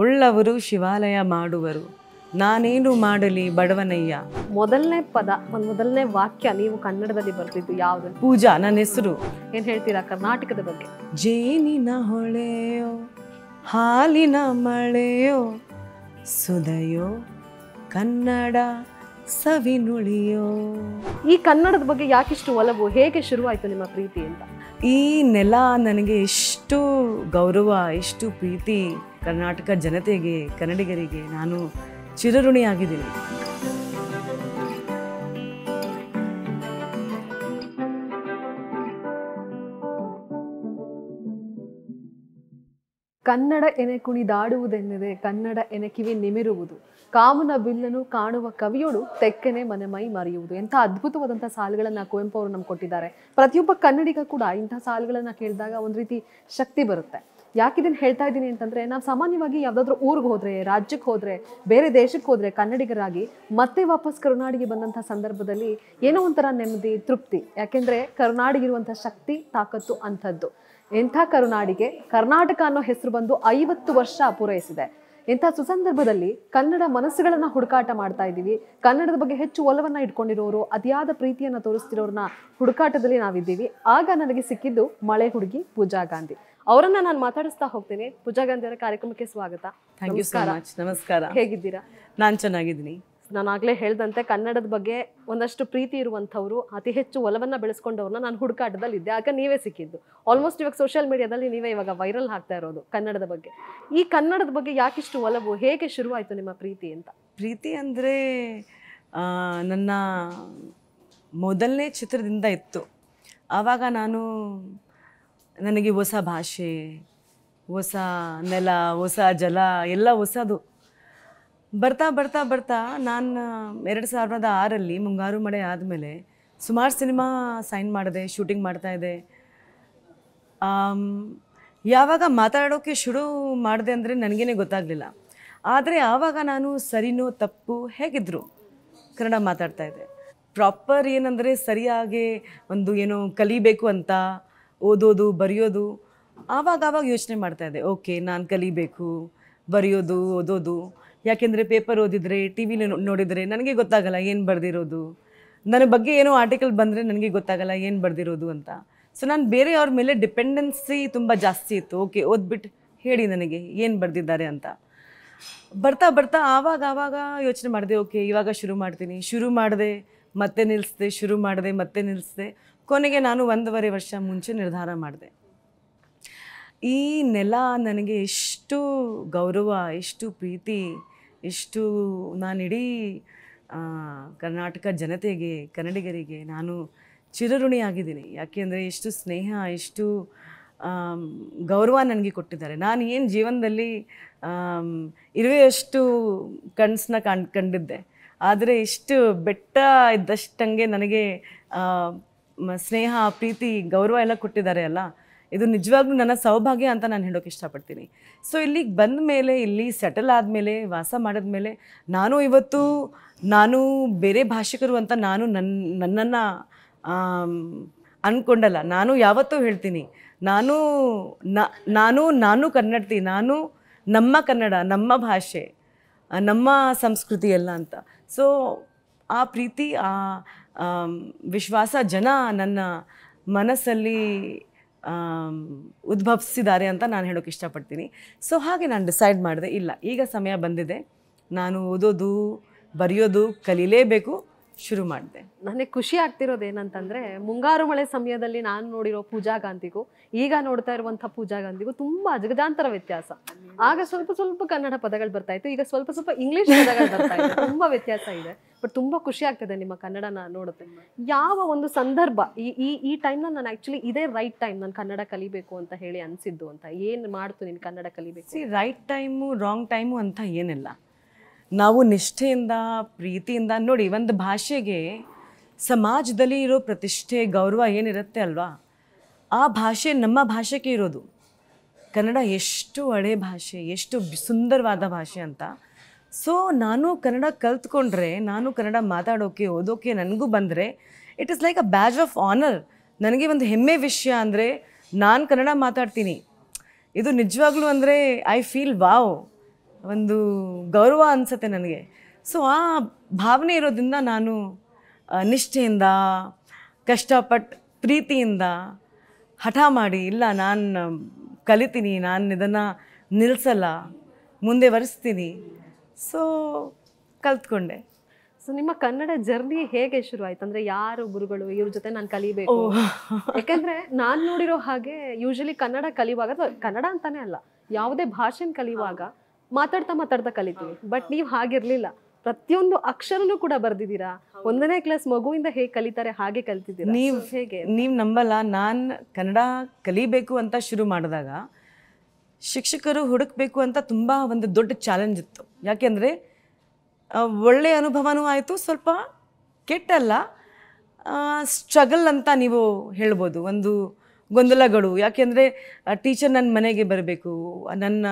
ಉಳ್ಳವರು ಶಿವಾಲಯ ಮಾಡುವರು ನಾನೇನು ಮಾಡಲಿ ಬಡವನಯ್ಯ ಮೊದಲನೇ ಪದ ಒಂದು ಮೊದಲನೇ ವಾಕ್ಯ ನೀವು ಕನ್ನಡದಲ್ಲಿ ಬರ್ತಿದ್ದು ಯಾವುದು ಪೂಜಾ ನನ್ನ ಹೆಸರು ಏನ್ ಹೇಳ್ತೀರಾ ಕರ್ನಾಟಕದ ಬಗ್ಗೆ ಜೇನಿನ ಹೊಳೆಯೋ ಹಾಲಿನ ಮಳೆಯೋ ಸುದಯೋ ಕನ್ನಡ ಸವಿನುಳಿಯೋ ಈ ಕನ್ನಡದ ಬಗ್ಗೆ ಯಾಕಿಷ್ಟು ಒಲವು ಹೇಗೆ ಶುರುವಾಯಿತು ನಿಮ್ಮ ಪ್ರೀತಿ ಅಂತ ಈ ನೆಲ ನನಗೆ ಎಷ್ಟು ಗೌರವ ಎಷ್ಟು ಪ್ರೀತಿ ಕರ್ನಾಟಕ ಜನತೆಗೆ ಕನ್ನಡಿಗರಿಗೆ ನಾನು ಚಿರಋಣಿಯಾಗಿದ್ದೀನಿ ಕನ್ನಡ ಎನೆ ಕುಣಿದಾಡುವುದೆನ್ನದೆ ಕನ್ನಡ ಕಿವಿ ನಿಮಿರುವುದು ಕಾಮನ ಬಿಲ್ಲನು ಕಾಣುವ ಕವಿಯೋಡು ತೆಕ್ಕನೆ ಮನೆ ಮೈ ಮರೆಯುವುದು ಎಂಥ ಅದ್ಭುತವಾದಂಥ ಸಾಲುಗಳನ್ನು ಕುವೆಂಪು ಅವರು ನಮ್ಗೆ ಕೊಟ್ಟಿದ್ದಾರೆ ಪ್ರತಿಯೊಬ್ಬ ಕನ್ನಡಿಗ ಕೂಡ ಇಂಥ ಸಾಲುಗಳನ್ನು ಕೇಳಿದಾಗ ಒಂದು ರೀತಿ ಶಕ್ತಿ ಬರುತ್ತೆ ಯಾಕೆ ಇದನ್ನು ಹೇಳ್ತಾ ಇದ್ದೀನಿ ಅಂತಂದರೆ ನಾವು ಸಾಮಾನ್ಯವಾಗಿ ಯಾವುದಾದ್ರೂ ಊರಿಗೆ ಹೋದರೆ ರಾಜ್ಯಕ್ಕೆ ಹೋದರೆ ಬೇರೆ ದೇಶಕ್ಕೆ ಹೋದರೆ ಕನ್ನಡಿಗರಾಗಿ ಮತ್ತೆ ವಾಪಸ್ ಕರುನಾಡಿಗೆ ಬಂದಂಥ ಸಂದರ್ಭದಲ್ಲಿ ಏನೋ ಒಂಥರ ನೆಮ್ಮದಿ ತೃಪ್ತಿ ಯಾಕೆಂದರೆ ಕರುನಾಡಿಗಿರುವಂಥ ಶಕ್ತಿ ತಾಕತ್ತು ಅಂಥದ್ದು ಎಂಥ ಕರುನಾಡಿಗೆ ಕರ್ನಾಟಕ ಅನ್ನೋ ಹೆಸರು ಬಂದು ಐವತ್ತು ವರ್ಷ ಪೂರೈಸಿದೆ ಇಂಥ ಸುಸಂದರ್ಭದಲ್ಲಿ ಕನ್ನಡ ಮನಸ್ಸುಗಳನ್ನ ಹುಡುಕಾಟ ಮಾಡ್ತಾ ಇದ್ದೀವಿ ಕನ್ನಡದ ಬಗ್ಗೆ ಹೆಚ್ಚು ಒಲವನ್ನ ಇಟ್ಕೊಂಡಿರೋರು ಅತಿಯಾದ ಪ್ರೀತಿಯನ್ನ ತೋರಿಸ್ತಿರೋರನ್ನ ಹುಡುಕಾಟದಲ್ಲಿ ನಾವಿದ್ದೀವಿ ಆಗ ನನಗೆ ಸಿಕ್ಕಿದ್ದು ಮಳೆ ಹುಡುಗಿ ಪೂಜಾ ಗಾಂಧಿ ಅವರನ್ನ ನಾನು ಮಾತಾಡಿಸ್ತಾ ಹೋಗ್ತೇನೆ ಪೂಜಾ ಗಾಂಧಿ ಅವರ ಕಾರ್ಯಕ್ರಮಕ್ಕೆ ಸ್ವಾಗತ ನಮಸ್ಕಾರ ಹೇಗಿದ್ದೀರಾ ನಾನು ಚೆನ್ನಾಗಿದ್ದೀನಿ ನಾನು ಆಗಲೇ ಹೇಳ್ದಂತೆ ಕನ್ನಡದ ಬಗ್ಗೆ ಒಂದಷ್ಟು ಪ್ರೀತಿ ಇರುವಂಥವ್ರು ಅತಿ ಹೆಚ್ಚು ಒಲವನ್ನು ಬೆಳೆಸ್ಕೊಂಡವ್ರನ್ನ ನಾನು ಹುಡುಕಾಟದಲ್ಲಿ ಇದ್ದೆ ಆಗ ನೀವೇ ಸಿಕ್ಕಿದ್ದು ಆಲ್ಮೋಸ್ಟ್ ಇವಾಗ ಸೋಷಿಯಲ್ ಮೀಡಿಯಾದಲ್ಲಿ ನೀವೇ ಇವಾಗ ವೈರಲ್ ಆಗ್ತಾ ಇರೋದು ಕನ್ನಡದ ಬಗ್ಗೆ ಈ ಕನ್ನಡದ ಬಗ್ಗೆ ಯಾಕಿಷ್ಟು ಒಲವು ಹೇಗೆ ಶುರುವಾಯಿತು ನಿಮ್ಮ ಪ್ರೀತಿ ಅಂತ ಪ್ರೀತಿ ಅಂದರೆ ನನ್ನ ಮೊದಲನೇ ಚಿತ್ರದಿಂದ ಇತ್ತು ಆವಾಗ ನಾನು ನನಗೆ ಹೊಸ ಭಾಷೆ ಹೊಸ ನೆಲ ಹೊಸ ಜಲ ಎಲ್ಲ ಹೊಸದು ಬರ್ತಾ ಬರ್ತಾ ಬರ್ತಾ ನಾನು ಎರಡು ಸಾವಿರದ ಆರಲ್ಲಿ ಮುಂಗಾರು ಮಳೆ ಆದಮೇಲೆ ಸುಮಾರು ಸಿನಿಮಾ ಸೈನ್ ಮಾಡಿದೆ ಶೂಟಿಂಗ್ ಮಾಡ್ತಾಯಿದ್ದೆ ಯಾವಾಗ ಮಾತಾಡೋಕ್ಕೆ ಶುರು ಮಾಡಿದೆ ಅಂದರೆ ನನಗೇನೆ ಗೊತ್ತಾಗಲಿಲ್ಲ ಆದರೆ ಆವಾಗ ನಾನು ಸರಿನೋ ತಪ್ಪು ಹೇಗಿದ್ದರು ಕನ್ನಡ ಮಾತಾಡ್ತಾ ಇದ್ದೆ ಪ್ರಾಪರ್ ಏನಂದರೆ ಸರಿಯಾಗಿ ಒಂದು ಏನೋ ಕಲಿಬೇಕು ಅಂತ ಓದೋದು ಬರೆಯೋದು ಆವಾಗ ಆವಾಗ ಯೋಚನೆ ಮಾಡ್ತಾಯಿದ್ದೆ ಓಕೆ ನಾನು ಕಲಿಬೇಕು ಬರೆಯೋದು ಓದೋದು ಯಾಕೆಂದರೆ ಪೇಪರ್ ಓದಿದರೆ ಟಿ ವಿಲಿ ನೋಡಿದರೆ ನನಗೆ ಗೊತ್ತಾಗಲ್ಲ ಏನು ಬರೆದಿರೋದು ನನ್ನ ಬಗ್ಗೆ ಏನೋ ಆರ್ಟಿಕಲ್ ಬಂದರೆ ನನಗೆ ಗೊತ್ತಾಗಲ್ಲ ಏನು ಬರೆದಿರೋದು ಅಂತ ಸೊ ನಾನು ಬೇರೆಯವ್ರ ಮೇಲೆ ಡಿಪೆಂಡೆನ್ಸಿ ತುಂಬ ಜಾಸ್ತಿ ಇತ್ತು ಓಕೆ ಓದ್ಬಿಟ್ಟು ಹೇಳಿ ನನಗೆ ಏನು ಬರೆದಿದ್ದಾರೆ ಅಂತ ಬರ್ತಾ ಬರ್ತಾ ಆವಾಗ ಆವಾಗ ಯೋಚನೆ ಮಾಡಿದೆ ಓಕೆ ಇವಾಗ ಶುರು ಮಾಡ್ತೀನಿ ಶುರು ಮಾಡಿದೆ ಮತ್ತೆ ನಿಲ್ಲಿಸ್ದೆ ಶುರು ಮಾಡಿದೆ ಮತ್ತೆ ನಿಲ್ಲಿಸ್ದೆ ಕೊನೆಗೆ ನಾನು ಒಂದೂವರೆ ವರ್ಷ ಮುಂಚೆ ನಿರ್ಧಾರ ಮಾಡಿದೆ ಈ ನೆಲ ನನಗೆ ಎಷ್ಟು ಗೌರವ ಎಷ್ಟು ಪ್ರೀತಿ ಇಷ್ಟು ನಾನು ಕರ್ನಾಟಕ ಜನತೆಗೆ ಕನ್ನಡಿಗರಿಗೆ ನಾನು ಚಿರಋಣಿಯಾಗಿದ್ದೀನಿ ಯಾಕೆಂದರೆ ಇಷ್ಟು ಸ್ನೇಹ ಇಷ್ಟು ಗೌರವ ನನಗೆ ಕೊಟ್ಟಿದ್ದಾರೆ ನಾನು ಏನು ಜೀವನದಲ್ಲಿ ಇರುವೆಯಷ್ಟು ಕನಸನ್ನ ಕಾಣ್ ಕಂಡಿದ್ದೆ ಆದರೆ ಇಷ್ಟು ಬೆಟ್ಟ ಇದ್ದಷ್ಟಂಗೆ ನನಗೆ ಸ್ನೇಹ ಪ್ರೀತಿ ಗೌರವ ಎಲ್ಲ ಕೊಟ್ಟಿದ್ದಾರೆ ಅಲ್ಲ ಇದು ನಿಜವಾಗ್ಲೂ ನನ್ನ ಸೌಭಾಗ್ಯ ಅಂತ ನಾನು ಹೇಳೋಕೆ ಇಷ್ಟಪಡ್ತೀನಿ ಸೊ ಇಲ್ಲಿಗೆ ಬಂದ ಮೇಲೆ ಇಲ್ಲಿ ಸೆಟಲ್ ಆದಮೇಲೆ ವಾಸ ಮಾಡಿದ್ಮೇಲೆ ನಾನು ಇವತ್ತು ನಾನು ಬೇರೆ ಭಾಷಿಕರು ಅಂತ ನಾನು ನನ್ನ ನನ್ನನ್ನು ಅಂದ್ಕೊಂಡಲ್ಲ ನಾನು ಯಾವತ್ತೂ ಹೇಳ್ತೀನಿ ನಾನು ನಾನು ನಾನು ಕನ್ನಡತಿ ನಾನು ನಮ್ಮ ಕನ್ನಡ ನಮ್ಮ ಭಾಷೆ ನಮ್ಮ ಸಂಸ್ಕೃತಿ ಎಲ್ಲ ಅಂತ ಸೊ ಆ ಪ್ರೀತಿ ಆ ವಿಶ್ವಾಸ ಜನ ನನ್ನ ಮನಸ್ಸಲ್ಲಿ ಉದ್ಭವಿಸಿದ್ದಾರೆ ಅಂತ ನಾನು ಹೇಳೋಕೆ ಇಷ್ಟಪಡ್ತೀನಿ ಸೊ ಹಾಗೆ ನಾನು ಡಿಸೈಡ್ ಮಾಡಿದೆ ಇಲ್ಲ ಈಗ ಸಮಯ ಬಂದಿದೆ ನಾನು ಓದೋದು ಬರೆಯೋದು ಕಲೀಲೇಬೇಕು ಶುರು ಮಾಡಿದೆ ನನಗೆ ಖುಷಿ ಆಗ್ತಿರೋದು ಏನಂತಂದ್ರೆ ಮುಂಗಾರು ಮಳೆ ಸಮಯದಲ್ಲಿ ನಾನು ನೋಡಿರೋ ಪೂಜಾ ಗಾಂಧಿಗೂ ಈಗ ನೋಡ್ತಾ ಇರುವಂಥ ಪೂಜಾ ಗಾಂಧಿಗೂ ತುಂಬಾ ಅಜಗಜಾಂತರ ವ್ಯತ್ಯಾಸ ಆಗ ಸ್ವಲ್ಪ ಸ್ವಲ್ಪ ಕನ್ನಡ ಪದಗಳು ಬರ್ತಾ ಇತ್ತು ಈಗ ಸ್ವಲ್ಪ ಸ್ವಲ್ಪ ಇಂಗ್ಲಿಷ್ ಪದಗಳು ಬರ್ತಾ ಇದೆ ತುಂಬ ವ್ಯತ್ಯಾಸ ಇದೆ ಬಟ್ ತುಂಬಾ ಖುಷಿ ಆಗ್ತದೆ ನಿಮ್ಮ ಕನ್ನಡ ನೋಡುತ್ತೆ ಯಾವ ಒಂದು ಸಂದರ್ಭ ಈ ಈ ಈ ನಾನು ಆಕ್ಚುಲಿ ಇದೇ ರೈಟ್ ಟೈಮ್ ನಾನು ಕನ್ನಡ ಕಲಿಬೇಕು ಅಂತ ಹೇಳಿ ಅನಿಸಿದ್ದು ಅಂತ ಏನು ಮಾಡ್ತು ನಿನ್ನ ಕನ್ನಡ ಕಲಿಬೇಕು ರೈಟ್ ಟೈಮು ರಾಂಗ್ ಟೈಮು ಅಂತ ಏನಿಲ್ಲ ನಾವು ನಿಷ್ಠೆಯಿಂದ ಪ್ರೀತಿಯಿಂದ ನೋಡಿ ಒಂದು ಭಾಷೆಗೆ ಸಮಾಜದಲ್ಲಿ ಇರೋ ಪ್ರತಿಷ್ಠೆ ಗೌರವ ಏನಿರುತ್ತೆ ಅಲ್ವಾ ಆ ಭಾಷೆ ನಮ್ಮ ಭಾಷೆಗೆ ಇರೋದು ಕನ್ನಡ ಎಷ್ಟು ಹಳೆ ಭಾಷೆ ಎಷ್ಟು ಸುಂದರವಾದ ಭಾಷೆ ಅಂತ ಸೊ ನಾನು ಕನ್ನಡ ಕಲ್ತ್ಕೊಂಡ್ರೆ ನಾನು ಕನ್ನಡ ಮಾತಾಡೋಕೆ ಓದೋಕೆ ನನಗೂ ಬಂದರೆ it is like a badge of honour ನನಗೆ ಒಂದು ಹೆಮ್ಮೆ ವಿಷಯ ಅಂದರೆ ನಾನು ಕನ್ನಡ ಮಾತಾಡ್ತೀನಿ ಇದು ನಿಜವಾಗ್ಲೂ ಅಂದರೆ ಐ ಫೀಲ್ ವಾವ್ ಒಂದು ಗೌರವ ಅನಿಸುತ್ತೆ ನನಗೆ ಸೊ ಆ ಭಾವನೆ ಇರೋದ್ರಿಂದ ನಾನು ನಿಷ್ಠೆಯಿಂದ ಕಷ್ಟಪಟ್ಟು ಪ್ರೀತಿಯಿಂದ ಹಠ ಮಾಡಿ ಇಲ್ಲ ನಾನು ಕಲಿತೀನಿ ನಾನು ಇದನ್ನು ನಿಲ್ಲಿಸಲ್ಲ ಮುಂದೆ ವರೆಸ್ತೀನಿ ಸೊ ಕಲ್ತ್ಕೊಂಡೆ ಸೊ ನಿಮ್ಮ ಕನ್ನಡ ಜರ್ನಿ ಹೇಗೆ ಶುರುವಾಯ್ತು ಅಂದರೆ ಯಾರು ಗುರುಗಳು ಇವ್ರ ಜೊತೆ ನಾನು ಕಲಿಬೇಕು ಯಾಕೆಂದರೆ ನಾನು ನೋಡಿರೋ ಹಾಗೆ ಯೂಶಲಿ ಕನ್ನಡ ಕಲಿಯುವಾಗ ಅಥವಾ ಕನ್ನಡ ಅಂತಾನೆ ಅಲ್ಲ ಯಾವುದೇ ಭಾಷೆನ ಕಲಿಯುವಾಗ ಮಾತಾಡ್ತಾ ಮಾತಾಡ್ತಾ ಕಲಿತೀವಿ ಬಟ್ ನೀವು ಹಾಗಿರ್ಲಿಲ್ಲ ಪ್ರತಿಯೊಂದು ಅಕ್ಷರನೂ ಕೂಡ ಬರ್ದಿದ್ದೀರಾ ಒಂದನೇ ಕ್ಲಾಸ್ ಮಗುವಿಂದ ಹೇಗೆ ಕಲಿತಾರೆ ಹಾಗೆ ಕಲಿತಿದ್ದೀರಿ ನೀವು ಹೇಗೆ ನೀವು ನಂಬಲ್ಲ ನಾನು ಕನ್ನಡ ಕಲಿಬೇಕು ಅಂತ ಶುರು ಮಾಡಿದಾಗ ಶಿಕ್ಷಕರು ಹುಡುಕಬೇಕು ಅಂತ ತುಂಬ ಒಂದು ದೊಡ್ಡ ಚಾಲೆಂಜ್ ಇತ್ತು ಯಾಕೆಂದರೆ ಒಳ್ಳೆಯ ಅನುಭವನೂ ಆಯಿತು ಸ್ವಲ್ಪ ಕೆಟ್ಟಲ್ಲ ಸ್ಟ್ರಗಲ್ ಅಂತ ನೀವು ಹೇಳ್ಬೋದು ಒಂದು ಗೊಂದಲಗಳು ಯಾಕೆಂದರೆ ಟೀಚರ್ ನನ್ನ ಮನೆಗೆ ಬರಬೇಕು ನನ್ನ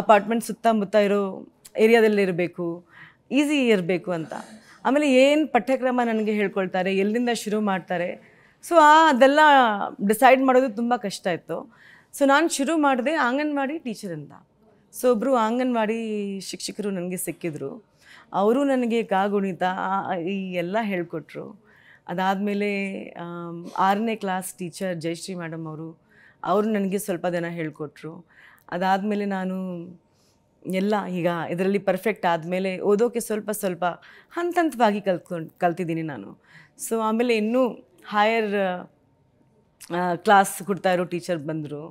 ಅಪಾರ್ಟ್ಮೆಂಟ್ ಸುತ್ತಮುತ್ತ ಇರೋ ಏರಿಯಾದಲ್ಲಿರಬೇಕು ಈಸಿ ಇರಬೇಕು ಅಂತ ಆಮೇಲೆ ಏನು ಪಠ್ಯಕ್ರಮ ನನಗೆ ಹೇಳ್ಕೊಳ್ತಾರೆ ಎಲ್ಲಿಂದ ಶುರು ಮಾಡ್ತಾರೆ ಸೊ ಆ ಅದೆಲ್ಲ ಡಿಸೈಡ್ ಮಾಡೋದು ತುಂಬ ಕಷ್ಟ ಇತ್ತು ಸೊ ನಾನು ಶುರು ಮಾಡಿದೆ ಆಂಗನವಾಡಿ ಅಂತ ಸೊ ಒಬ್ಬರು ಆಂಗನವಾಡಿ ಶಿಕ್ಷಕರು ನನಗೆ ಸಿಕ್ಕಿದ್ರು ಅವರು ನನಗೆ ಕಾಗುಣಿತ ಈ ಎಲ್ಲ ಹೇಳಿಕೊಟ್ರು ಅದಾದಮೇಲೆ ಆರನೇ ಕ್ಲಾಸ್ ಟೀಚರ್ ಜಯಶ್ರೀ ಮೇಡಮ್ ಅವರು ಅವರು ನನಗೆ ಸ್ವಲ್ಪ ದಿನ ಹೇಳಿಕೊಟ್ರು ಅದಾದಮೇಲೆ ನಾನು ಎಲ್ಲ ಈಗ ಇದರಲ್ಲಿ ಪರ್ಫೆಕ್ಟ್ ಆದಮೇಲೆ ಓದೋಕ್ಕೆ ಸ್ವಲ್ಪ ಸ್ವಲ್ಪ ಹಂತ ಹಂತವಾಗಿ ಕಲ್ತ್ಕೊಂಡು ಕಲ್ತಿದ್ದೀನಿ ನಾನು ಸೊ ಆಮೇಲೆ ಇನ್ನೂ ಹೈಯರ್ ಕ್ಲಾಸ್ ಕೊಡ್ತಾ ಇರೋ ಟೀಚರ್ ಬಂದರು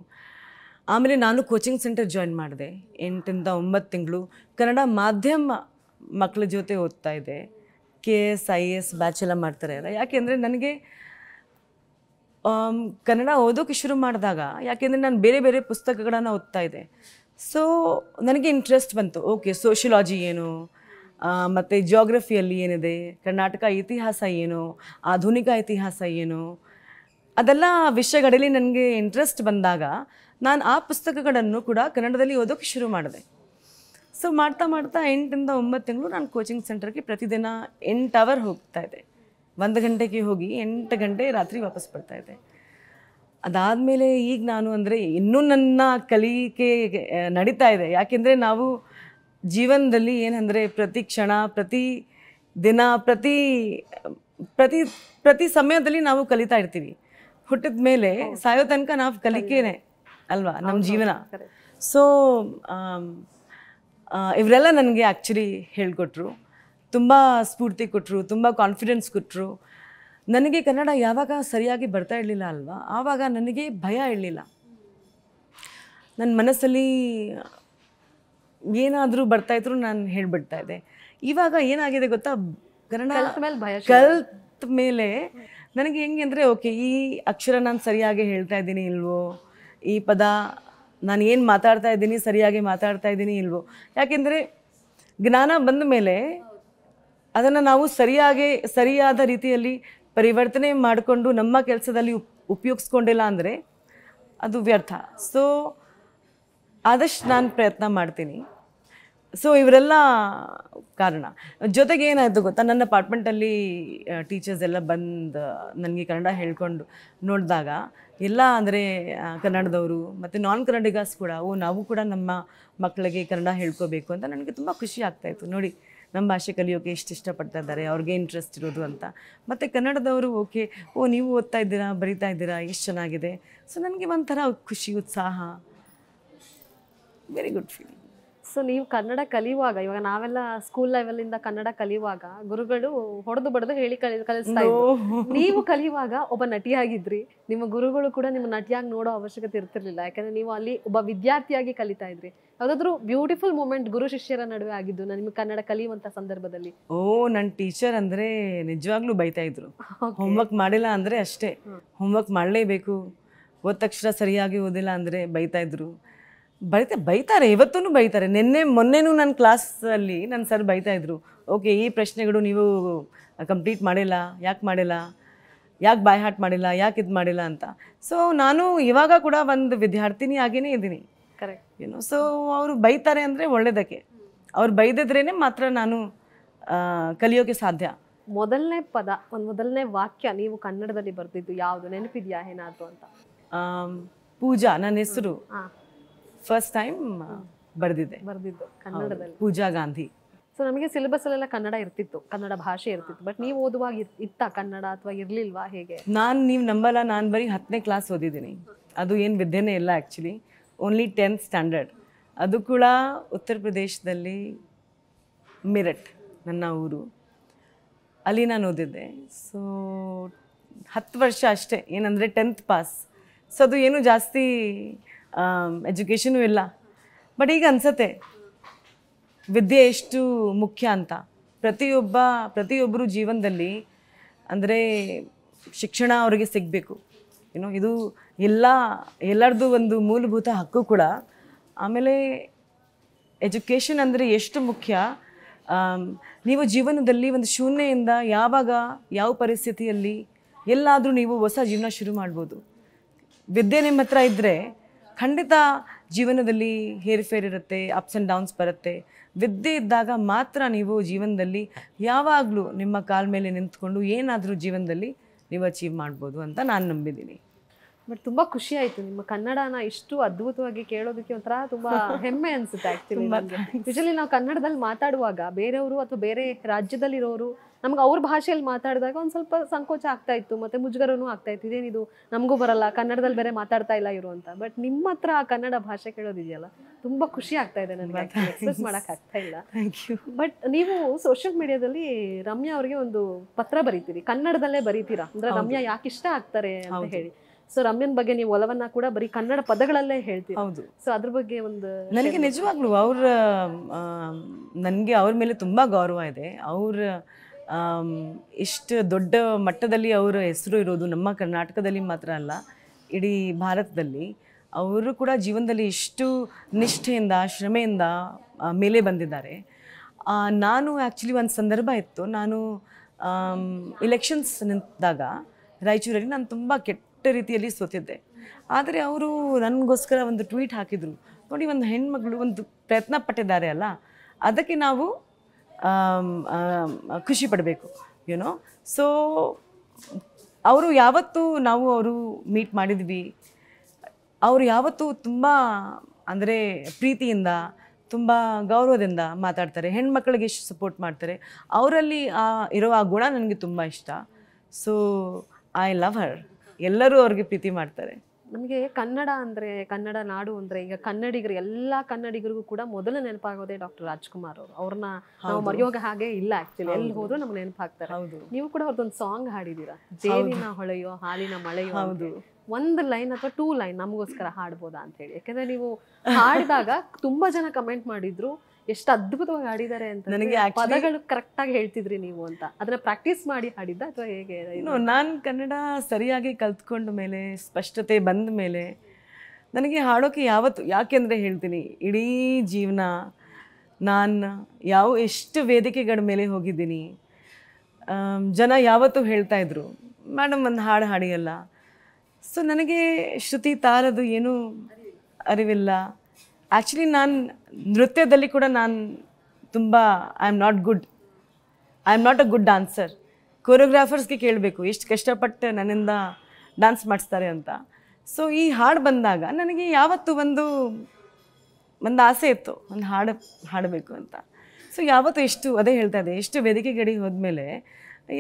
ಆಮೇಲೆ ನಾನು ಕೋಚಿಂಗ್ ಸೆಂಟರ್ ಜಾಯಿನ್ ಮಾಡಿದೆ ಎಂಟರಿಂದ ಒಂಬತ್ತು ತಿಂಗಳು ಕನ್ನಡ ಮಾಧ್ಯಮ ಮಕ್ಕಳ ಜೊತೆ ಓದ್ತಾ ಇದ್ದೆ K S I A S batch ಮಾಡ್ತಾರೆ ಅಲ್ಲ ಯಾಕೆಂದರೆ ನನಗೆ ಕನ್ನಡ ಓದೋಕ್ಕೆ ಶುರು ಮಾಡಿದಾಗ ಯಾಕೆಂದರೆ ನಾನು ಬೇರೆ ಬೇರೆ ಪುಸ್ತಕಗಳನ್ನು ಓದ್ತಾ ಇದ್ದೆ ಸೊ ನನಗೆ ಇಂಟ್ರೆಸ್ಟ್ ಬಂತು ಓಕೆ ಸೋಷಿಯಲಾಜಿ ಏನು ಮತ್ತು ಜಿಯೋಗ್ರಫಿಯಲ್ಲಿ ಏನಿದೆ ಕರ್ನಾಟಕ ಇತಿಹಾಸ ಏನು ಆಧುನಿಕ ಇತಿಹಾಸ ಏನು ಅದೆಲ್ಲ ವಿಷಯಗಳಲ್ಲಿ ನನಗೆ ಇಂಟ್ರೆಸ್ಟ್ ಬಂದಾಗ ನಾನು ಆ ಪುಸ್ತಕಗಳನ್ನು ಕೂಡ ಕನ್ನಡದಲ್ಲಿ ಓದೋಕ್ಕೆ ಶುರು ಮಾಡಿದೆ ಸೊ ಮಾಡ್ತಾ ಮಾಡ್ತಾ ಎಂಟರಿಂದ ಒಂಬತ್ತು ತಿಂಗಳು ನಾನು ಕೋಚಿಂಗ್ ಸೆಂಟರ್ಗೆ ಪ್ರತಿದಿನ ಎಂಟು ಅವರ್ ಹೋಗ್ತಾ ಇದ್ದೆ ಒಂದು ಗಂಟೆಗೆ ಹೋಗಿ ಎಂಟು ಗಂಟೆ ರಾತ್ರಿ ವಾಪಸ್ ಬರ್ತಾ ಇದ್ದೆ ಅದಾದಮೇಲೆ ಈಗ ನಾನು ಅಂದರೆ ಇನ್ನೂ ನನ್ನ ಕಲಿಕೆ ನಡೀತಾ ಇದೆ ಯಾಕೆಂದರೆ ನಾವು ಜೀವನದಲ್ಲಿ ಏನಂದರೆ ಪ್ರತಿ ಕ್ಷಣ ಪ್ರತಿ ದಿನ ಪ್ರತಿ ಪ್ರತಿ ಪ್ರತಿ ಸಮಯದಲ್ಲಿ ನಾವು ಕಲಿತಾ ಇರ್ತೀವಿ ಹುಟ್ಟಿದ ಮೇಲೆ ಸಾಯೋ ತನಕ ನಾವು ಕಲಿಕೇನೆ ಅಲ್ವಾ ನಮ್ಮ ಜೀವನ ಸೊ ಇವರೆಲ್ಲ ನನಗೆ ಆ್ಯಕ್ಚುಲಿ ಹೇಳಿಕೊಟ್ರು ತುಂಬ ಸ್ಫೂರ್ತಿ ಕೊಟ್ಟರು ತುಂಬ ಕಾನ್ಫಿಡೆನ್ಸ್ ಕೊಟ್ಟರು ನನಗೆ ಕನ್ನಡ ಯಾವಾಗ ಸರಿಯಾಗಿ ಬರ್ತಾ ಇರಲಿಲ್ಲ ಅಲ್ವಾ ಆವಾಗ ನನಗೆ ಭಯ ಇರಲಿಲ್ಲ ನನ್ನ ಮನಸ್ಸಲ್ಲಿ ಏನಾದರೂ ಬರ್ತಾಯಿದ್ರು ನಾನು ಹೇಳಿಬಿಡ್ತಾ ಇದ್ದೆ ಇವಾಗ ಏನಾಗಿದೆ ಗೊತ್ತಾ ಕನ್ನಡ ಭಯ ಕಲ್ತ ಮೇಲೆ ನನಗೆ ಹೆಂಗೆ ಅಂದರೆ ಓಕೆ ಈ ಅಕ್ಷರ ನಾನು ಸರಿಯಾಗಿ ಹೇಳ್ತಾ ಇದ್ದೀನಿ ಇಲ್ವೋ ಈ ಪದ ನಾನು ಏನು ಮಾತಾಡ್ತಾ ಇದ್ದೀನಿ ಸರಿಯಾಗಿ ಮಾತಾಡ್ತಾ ಇದ್ದೀನಿ ಇಲ್ವೋ ಯಾಕೆಂದರೆ ಜ್ಞಾನ ಬಂದ ಮೇಲೆ ಅದನ್ನು ನಾವು ಸರಿಯಾಗಿ ಸರಿಯಾದ ರೀತಿಯಲ್ಲಿ ಪರಿವರ್ತನೆ ಮಾಡಿಕೊಂಡು ನಮ್ಮ ಕೆಲಸದಲ್ಲಿ ಉಪ್ ಉಪಯೋಗಿಸ್ಕೊಂಡಿಲ್ಲ ಅಂದರೆ ಅದು ವ್ಯರ್ಥ ಸೊ ಆದಷ್ಟು ನಾನು ಪ್ರಯತ್ನ ಮಾಡ್ತೀನಿ ಸೊ ಇವರೆಲ್ಲ ಕಾರಣ ಜೊತೆಗೆ ಏನಾಯಿತು ಗೊತ್ತಾ ನನ್ನ ಅಪಾರ್ಟ್ಮೆಂಟಲ್ಲಿ ಟೀಚರ್ಸ್ ಎಲ್ಲ ಬಂದು ನನಗೆ ಕನ್ನಡ ಹೇಳ್ಕೊಂಡು ನೋಡಿದಾಗ ಎಲ್ಲ ಅಂದರೆ ಕನ್ನಡದವರು ಮತ್ತು ನಾನ್ ಕನ್ನಡಿಗಾಸ್ ಕೂಡ ಓ ನಾವು ಕೂಡ ನಮ್ಮ ಮಕ್ಕಳಿಗೆ ಕನ್ನಡ ಹೇಳ್ಕೋಬೇಕು ಅಂತ ನನಗೆ ತುಂಬ ಖುಷಿ ಆಗ್ತಾಯಿತ್ತು ನೋಡಿ ನಮ್ಮ ಭಾಷೆ ಕಲಿಯೋಕೆ ಎಷ್ಟು ಇಷ್ಟಪಡ್ತಾ ಇದ್ದಾರೆ ಅವ್ರಿಗೆ ಇಂಟ್ರೆಸ್ಟ್ ಇರೋದು ಅಂತ ಮತ್ತು ಕನ್ನಡದವರು ಓಕೆ ಓ ನೀವು ಓದ್ತಾ ಇದ್ದೀರಾ ಬರಿತಾ ಇದ್ದೀರಾ ಎಷ್ಟು ಚೆನ್ನಾಗಿದೆ ಸೊ ನನಗೆ ಒಂಥರ ಖುಷಿ ಉತ್ಸಾಹ ವೆರಿ ಗುಡ್ ಫೀಲಿಂಗ್ ಸೊ ನೀವು ಕನ್ನಡ ಕಲಿಯುವಾಗ ಇವಾಗ ನಾವೆಲ್ಲ ಸ್ಕೂಲ್ ಲೆವೆಲ್ ಇಂದ ಕನ್ನಡ ಕಲಿಯುವಾಗ ಗುರುಗಳು ಹೊಡೆದು ಬಡದು ಹೇಳಿ ಕಲಿ ಕಲಿಸ್ತಾ ಇದ್ರು ನೀವು ಕಲಿಯುವಾಗ ಒಬ್ಬ ನಟಿಯಾಗಿದ್ರಿ ನಿಮ್ಮ ಗುರುಗಳು ಕೂಡ ನಿಮ್ಮ ನಟಿಯಾಗಿ ನೋಡೋ ಅವಶ್ಯಕತೆ ಇರ್ತಿರ್ಲಿಲ್ಲ ಯಾಕಂದ್ರೆ ನೀವು ಅಲ್ಲಿ ಒಬ್ಬ ವಿದ್ಯಾರ್ಥಿಯಾಗಿ ಕಲಿತಾ ಇದ್ರಿ ಯಾವ್ದಾದ್ರು ಬ್ಯೂಟಿಫುಲ್ ಮೂಮೆಂಟ್ ಗುರು ಶಿಷ್ಯರ ನಡುವೆ ಆಗಿದ್ದು ನಿಮ್ಗೆ ಕನ್ನಡ ಕಲಿಯುವಂತ ಸಂದರ್ಭದಲ್ಲಿ ಓ ನನ್ನ ಟೀಚರ್ ಅಂದ್ರೆ ನಿಜವಾಗ್ಲೂ ಬೈತಾ ಇದ್ರು ಹೋಮ್ವರ್ಕ್ ಮಾಡಿಲ್ಲ ಅಂದ್ರೆ ಅಷ್ಟೇ ಹೋಮ್ವರ್ಕ್ ಮಾಡಲೇಬೇಕು ಓದ್ ತಕ್ಷಣ ಸರಿಯಾಗಿ ಓದಿಲ್ಲ ಅಂದ್ರೆ ಬೈತಾ ಇದ್ರು ಬೈತ ಬೈತಾರೆ ಇವತ್ತೂ ಬೈತಾರೆ ನಿನ್ನೆ ಮೊನ್ನೆನೂ ನನ್ನ ಕ್ಲಾಸಲ್ಲಿ ನನ್ನ ಸರ್ ಬೈತಾ ಇದ್ರು ಓಕೆ ಈ ಪ್ರಶ್ನೆಗಳು ನೀವು ಕಂಪ್ಲೀಟ್ ಮಾಡಿಲ್ಲ ಯಾಕೆ ಮಾಡಿಲ್ಲ ಯಾಕೆ ಬಾಯ್ ಹಾಟ್ ಮಾಡಿಲ್ಲ ಯಾಕೆ ಇದು ಮಾಡಿಲ್ಲ ಅಂತ ಸೊ ನಾನು ಇವಾಗ ಕೂಡ ಒಂದು ವಿದ್ಯಾರ್ಥಿನಿ ಆಗಿಯೇ ಇದ್ದೀನಿ ಕರೆಕ್ಟ್ ಏನು ಸೊ ಅವರು ಬೈತಾರೆ ಅಂದರೆ ಒಳ್ಳೆಯದಕ್ಕೆ ಅವ್ರು ಬೈದಿದ್ರೇ ಮಾತ್ರ ನಾನು ಕಲಿಯೋಕ್ಕೆ ಸಾಧ್ಯ ಮೊದಲನೇ ಪದ ಒಂದು ಮೊದಲನೇ ವಾಕ್ಯ ನೀವು ಕನ್ನಡದಲ್ಲಿ ಬರೆದಿದ್ದು ಯಾವುದು ನೆನಪಿದೆಯಾ ಏನಾದರೂ ಅಂತ ಪೂಜಾ ನನ್ನ ಹೆಸರು ಫಸ್ಟ್ ಟೈಮ್ ಬರೆದಿದ್ದೆ ಕನ್ನಡದಲ್ಲಿ ಪೂಜಾ ಗಾಂಧಿ ಸೊ ನಮಗೆ ಸಿಲೆಬಸ್ ಅಲ್ಲೆಲ್ಲ ಕನ್ನಡ ಇರ್ತಿತ್ತು ಕನ್ನಡ ಭಾಷೆ ಇರ್ತಿತ್ತು ಬಟ್ ನೀವು ಓದುವಾಗ ಇತ್ತ ಕನ್ನಡ ಅಥವಾ ಇರ್ಲಿಲ್ವಾ ಹೇಗೆ ನಾನು ನೀವು ನಂಬಲ್ಲ ನಾನು ಬರೀ ಹತ್ತನೇ ಕ್ಲಾಸ್ ಓದಿದ್ದೀನಿ ಅದು ಏನು ವಿದ್ಯೆನೇ ಇಲ್ಲ ಆ್ಯಕ್ಚುಲಿ ಓನ್ಲಿ ಟೆಂತ್ ಸ್ಟ್ಯಾಂಡರ್ಡ್ ಅದು ಕೂಡ ಉತ್ತರ ಪ್ರದೇಶದಲ್ಲಿ ಮಿರಟ್ ನನ್ನ ಊರು ಅಲ್ಲಿ ನಾನು ಓದಿದ್ದೆ ಸೊ ಹತ್ತು ವರ್ಷ ಅಷ್ಟೇ ಏನಂದರೆ ಟೆಂತ್ ಪಾಸ್ ಸೊ ಅದು ಏನು ಜಾಸ್ತಿ ಎಜುಕೇಷನೂ ಇಲ್ಲ ಬಟ್ ಈಗ ಅನ್ಸತ್ತೆ ವಿದ್ಯೆ ಎಷ್ಟು ಮುಖ್ಯ ಅಂತ ಪ್ರತಿಯೊಬ್ಬ ಪ್ರತಿಯೊಬ್ಬರು ಜೀವನದಲ್ಲಿ ಅಂದರೆ ಶಿಕ್ಷಣ ಅವರಿಗೆ ಸಿಗಬೇಕು ಏನೋ ಇದು ಎಲ್ಲ ಎಲ್ಲರದ್ದು ಒಂದು ಮೂಲಭೂತ ಹಕ್ಕು ಕೂಡ ಆಮೇಲೆ ಎಜುಕೇಷನ್ ಅಂದರೆ ಎಷ್ಟು ಮುಖ್ಯ ನೀವು ಜೀವನದಲ್ಲಿ ಒಂದು ಶೂನ್ಯದಿಂದ ಯಾವಾಗ ಯಾವ ಪರಿಸ್ಥಿತಿಯಲ್ಲಿ ಎಲ್ಲಾದರೂ ನೀವು ಹೊಸ ಜೀವನ ಶುರು ಮಾಡ್ಬೋದು ವಿದ್ಯೆ ನಿಮ್ಮ ಹತ್ರ ಇದ್ದರೆ ಖಂಡಿತ ಜೀವನದಲ್ಲಿ ಹೇರ್ಫೇರ್ ಇರುತ್ತೆ ಅಪ್ಸ್ ಆ್ಯಂಡ್ ಡೌನ್ಸ್ ಬರುತ್ತೆ ವಿದ್ಯೆ ಇದ್ದಾಗ ಮಾತ್ರ ನೀವು ಜೀವನದಲ್ಲಿ ಯಾವಾಗಲೂ ನಿಮ್ಮ ಕಾಲ ಮೇಲೆ ನಿಂತ್ಕೊಂಡು ಏನಾದರೂ ಜೀವನದಲ್ಲಿ ನೀವು ಅಚೀವ್ ಮಾಡ್ಬೋದು ಅಂತ ನಾನು ನಂಬಿದ್ದೀನಿ ಬಟ್ ತುಂಬ ಖುಷಿ ಆಯಿತು ನಿಮ್ಮ ಕನ್ನಡನ ಇಷ್ಟು ಅದ್ಭುತವಾಗಿ ಕೇಳೋದಕ್ಕೆ ಒಂಥರ ತುಂಬ ಹೆಮ್ಮೆ ಅನಿಸುತ್ತೆ ಆ್ಯಕ್ಚುಲಿ ನಾವು ಕನ್ನಡದಲ್ಲಿ ಮಾತಾಡುವಾಗ ಬೇರೆಯವರು ಅಥವಾ ಬೇರೆ ರಾಜ್ಯದಲ್ಲಿರೋರು ನಮ್ಗೆ ಅವ್ರ ಭಾಷೆಯಲ್ಲಿ ಮಾತಾಡಿದಾಗ ಒಂದು ಸ್ವಲ್ಪ ಸಂಕೋಚ ಆಗ್ತಾ ಇತ್ತು ಮತ್ತೆ ಮುಜುಗರನೂ ಆಗ್ತಾ ಇತ್ತು ಇದೇನಿದು ನಮಗೂ ಬರಲ್ಲ ಕನ್ನಡದಲ್ಲಿ ಬೇರೆ ಮಾತಾಡ್ತಾ ಇಲ್ಲ ಇರು ಅಂತ ಬಟ್ ನಿಮ್ಮ ಹತ್ರ ಆ ಕನ್ನಡ ಭಾಷೆ ಕೇಳೋದಿದೆಯಲ್ಲ ತುಂಬಾ ಖುಷಿ ಆಗ್ತಾ ಇದೆ ನನಗೆ ಎಕ್ಸ್ಪ್ರೆಸ್ ಮಾಡಕ್ ಆಗ್ತಾ ಇಲ್ಲ ಬಟ್ ನೀವು ಸೋಷಿಯಲ್ ಮೀಡಿಯಾದಲ್ಲಿ ರಮ್ಯಾ ಅವರಿಗೆ ಒಂದು ಪತ್ರ ಬರೀತೀರಿ ಕನ್ನಡದಲ್ಲೇ ಬರೀತೀರಾ ಅಂದ್ರೆ ರಮ್ಯಾ ಯಾಕೆ ಇಷ್ಟ ಆಗ್ತಾರೆ ಅಂತ ಹೇಳಿ ಸೊ ರಮ್ಯನ್ ಬಗ್ಗೆ ನೀವು ಒಲವನ್ನ ಕೂಡ ಬರೀ ಕನ್ನಡ ಪದಗಳಲ್ಲೇ ಹೇಳ್ತೀವಿ ಹೌದು ಸೊ ಅದ್ರ ಬಗ್ಗೆ ಒಂದು ನನಗೆ ನಿಜವಾಗ್ಲೂ ಅವ್ರ ನನಗೆ ಅವ್ರ ಮೇಲೆ ತುಂಬಾ ಗೌರವ ಇದೆ ಅವ್ರ ಇಷ್ಟು ದೊಡ್ಡ ಮಟ್ಟದಲ್ಲಿ ಅವರ ಹೆಸರು ಇರೋದು ನಮ್ಮ ಕರ್ನಾಟಕದಲ್ಲಿ ಮಾತ್ರ ಅಲ್ಲ ಇಡೀ ಭಾರತದಲ್ಲಿ ಅವರು ಕೂಡ ಜೀವನದಲ್ಲಿ ಇಷ್ಟು ನಿಷ್ಠೆಯಿಂದ ಶ್ರಮೆಯಿಂದ ಮೇಲೆ ಬಂದಿದ್ದಾರೆ ನಾನು ಆ್ಯಕ್ಚುಲಿ ಒಂದು ಸಂದರ್ಭ ಇತ್ತು ನಾನು ಇಲೆಕ್ಷನ್ಸ್ ನಿಂತಾಗ ರಾಯಚೂರಲ್ಲಿ ನಾನು ತುಂಬ ಕೆಟ್ಟ ರೀತಿಯಲ್ಲಿ ಸೋತಿದ್ದೆ ಆದರೆ ಅವರು ನನಗೋಸ್ಕರ ಒಂದು ಟ್ವೀಟ್ ಹಾಕಿದರು ನೋಡಿ ಒಂದು ಹೆಣ್ಮಗಳು ಒಂದು ಪ್ರಯತ್ನ ಪಟ್ಟಿದ್ದಾರೆ ಅಲ್ಲ ಅದಕ್ಕೆ ನಾವು ಖುಷಿ ಪಡಬೇಕು ಯುನೋ ಸೊ ಅವರು ಯಾವತ್ತು ನಾವು ಅವರು ಮೀಟ್ ಮಾಡಿದ್ವಿ ಅವರು ಯಾವತ್ತು ತುಂಬ ಅಂದರೆ ಪ್ರೀತಿಯಿಂದ ತುಂಬ ಗೌರವದಿಂದ ಮಾತಾಡ್ತಾರೆ ಹೆಣ್ಮಕ್ಳಿಗೆ ಎಷ್ಟು ಸಪೋರ್ಟ್ ಮಾಡ್ತಾರೆ ಅವರಲ್ಲಿ ಆ ಇರೋ ಆ ಗುಣ ನನಗೆ ತುಂಬ ಇಷ್ಟ ಸೊ ಐ ಲವ್ ಹರ್ ಎಲ್ಲರೂ ಅವ್ರಿಗೆ ಪ್ರೀತಿ ಮಾಡ್ತಾರೆ ನಮಗೆ ಕನ್ನಡ ಅಂದ್ರೆ ಕನ್ನಡ ನಾಡು ಅಂದ್ರೆ ಈಗ ಕನ್ನಡಿಗರು ಎಲ್ಲಾ ಕನ್ನಡಿಗರಿಗೂ ಕೂಡ ಮೊದಲು ನೆನಪಾಗೋದೇ ಡಾಕ್ಟರ್ ರಾಜ್ಕುಮಾರ್ ಅವರು ಅವ್ರನ್ನ ನಾವು ಮರೆಯೋಗ ಹಾಗೆ ಇಲ್ಲ ಆಕ್ಚುಲಿ ಎಲ್ಲಿ ಹೋದ್ರು ನಮ್ಗೆ ನೆನಪಾಗ್ತಾರೆ ನೀವು ಕೂಡ ಅವ್ರದ್ದೊಂದು ಸಾಂಗ್ ಹಾಡಿದೀರ ಜೇನಿನ ಹೊಳೆಯೋ ಹಾಲಿನ ಮಳೆಯೋ ಹೌದು ಒಂದು ಲೈನ್ ಅಥವಾ ಟೂ ಲೈನ್ ನಮಗೋಸ್ಕರ ಹಾಡ್ಬೋದಾ ಅಂತ ಹೇಳಿ ಯಾಕಂದ್ರೆ ನೀವು ಹಾಡಿದಾಗ ತುಂಬಾ ಜನ ಕಮೆಂಟ್ ಮಾಡಿದ್ರು ಎಷ್ಟು ಅದ್ಭುತವಾಗಿ ಹಾಡಿದ್ದಾರೆ ಅಂತ ನನಗೆ ಪದಗಳು ಕರೆಕ್ಟ್ ಆಗಿ ಹೇಳ್ತಿದ್ರಿ ನೀವು ಅಂತ ಅದನ್ನ ಪ್ರಾಕ್ಟೀಸ್ ಮಾಡಿ ಹಾಡಿದ್ದ ಅಥವಾ ಹೇಗೆ ನಾನು ಕನ್ನಡ ಸರಿಯಾಗಿ ಕಲ್ತ್ಕೊಂಡ ಮೇಲೆ ಸ್ಪಷ್ಟತೆ ಬಂದ ಮೇಲೆ ನನಗೆ ಹಾಡೋಕೆ ಯಾವತ್ತು ಯಾಕೆಂದರೆ ಹೇಳ್ತೀನಿ ಇಡೀ ಜೀವನ ನಾನು ಯಾವ ಎಷ್ಟು ವೇದಿಕೆಗಳ ಮೇಲೆ ಹೋಗಿದ್ದೀನಿ ಜನ ಹೇಳ್ತಾ ಇದ್ರು ಮೇಡಮ್ ಒಂದು ಹಾಡು ಹಾಡಿಯಲ್ಲ ಸೊ ನನಗೆ ಶ್ರುತಿ ತಾರದು ಏನೂ ಅರಿವಿಲ್ಲ ಆ್ಯಕ್ಚುಲಿ ನಾನು ನೃತ್ಯದಲ್ಲಿ ಕೂಡ ನಾನು ತುಂಬ I am not good I am not a good dancer ಕೊರಿಯೋಗ್ರಾಫರ್ಸ್ಗೆ ಕೇಳಬೇಕು ಎಷ್ಟು ಕಷ್ಟಪಟ್ಟು ನನ್ನಿಂದ ಡ್ಯಾನ್ಸ್ ಮಾಡಿಸ್ತಾರೆ ಅಂತ ಸೊ ಈ ಹಾಡು ಬಂದಾಗ ನನಗೆ ಯಾವತ್ತೂ ಒಂದು ಒಂದು ಆಸೆ ಇತ್ತು ಒಂದು ಹಾಡು ಹಾಡಬೇಕು ಅಂತ ಸೊ ಯಾವತ್ತು ಎಷ್ಟು ಅದೇ ಹೇಳ್ತಾ ಇದೆ ಎಷ್ಟು ವೇದಿಕೆ ಗಡಿ ಹೋದ್ಮೇಲೆ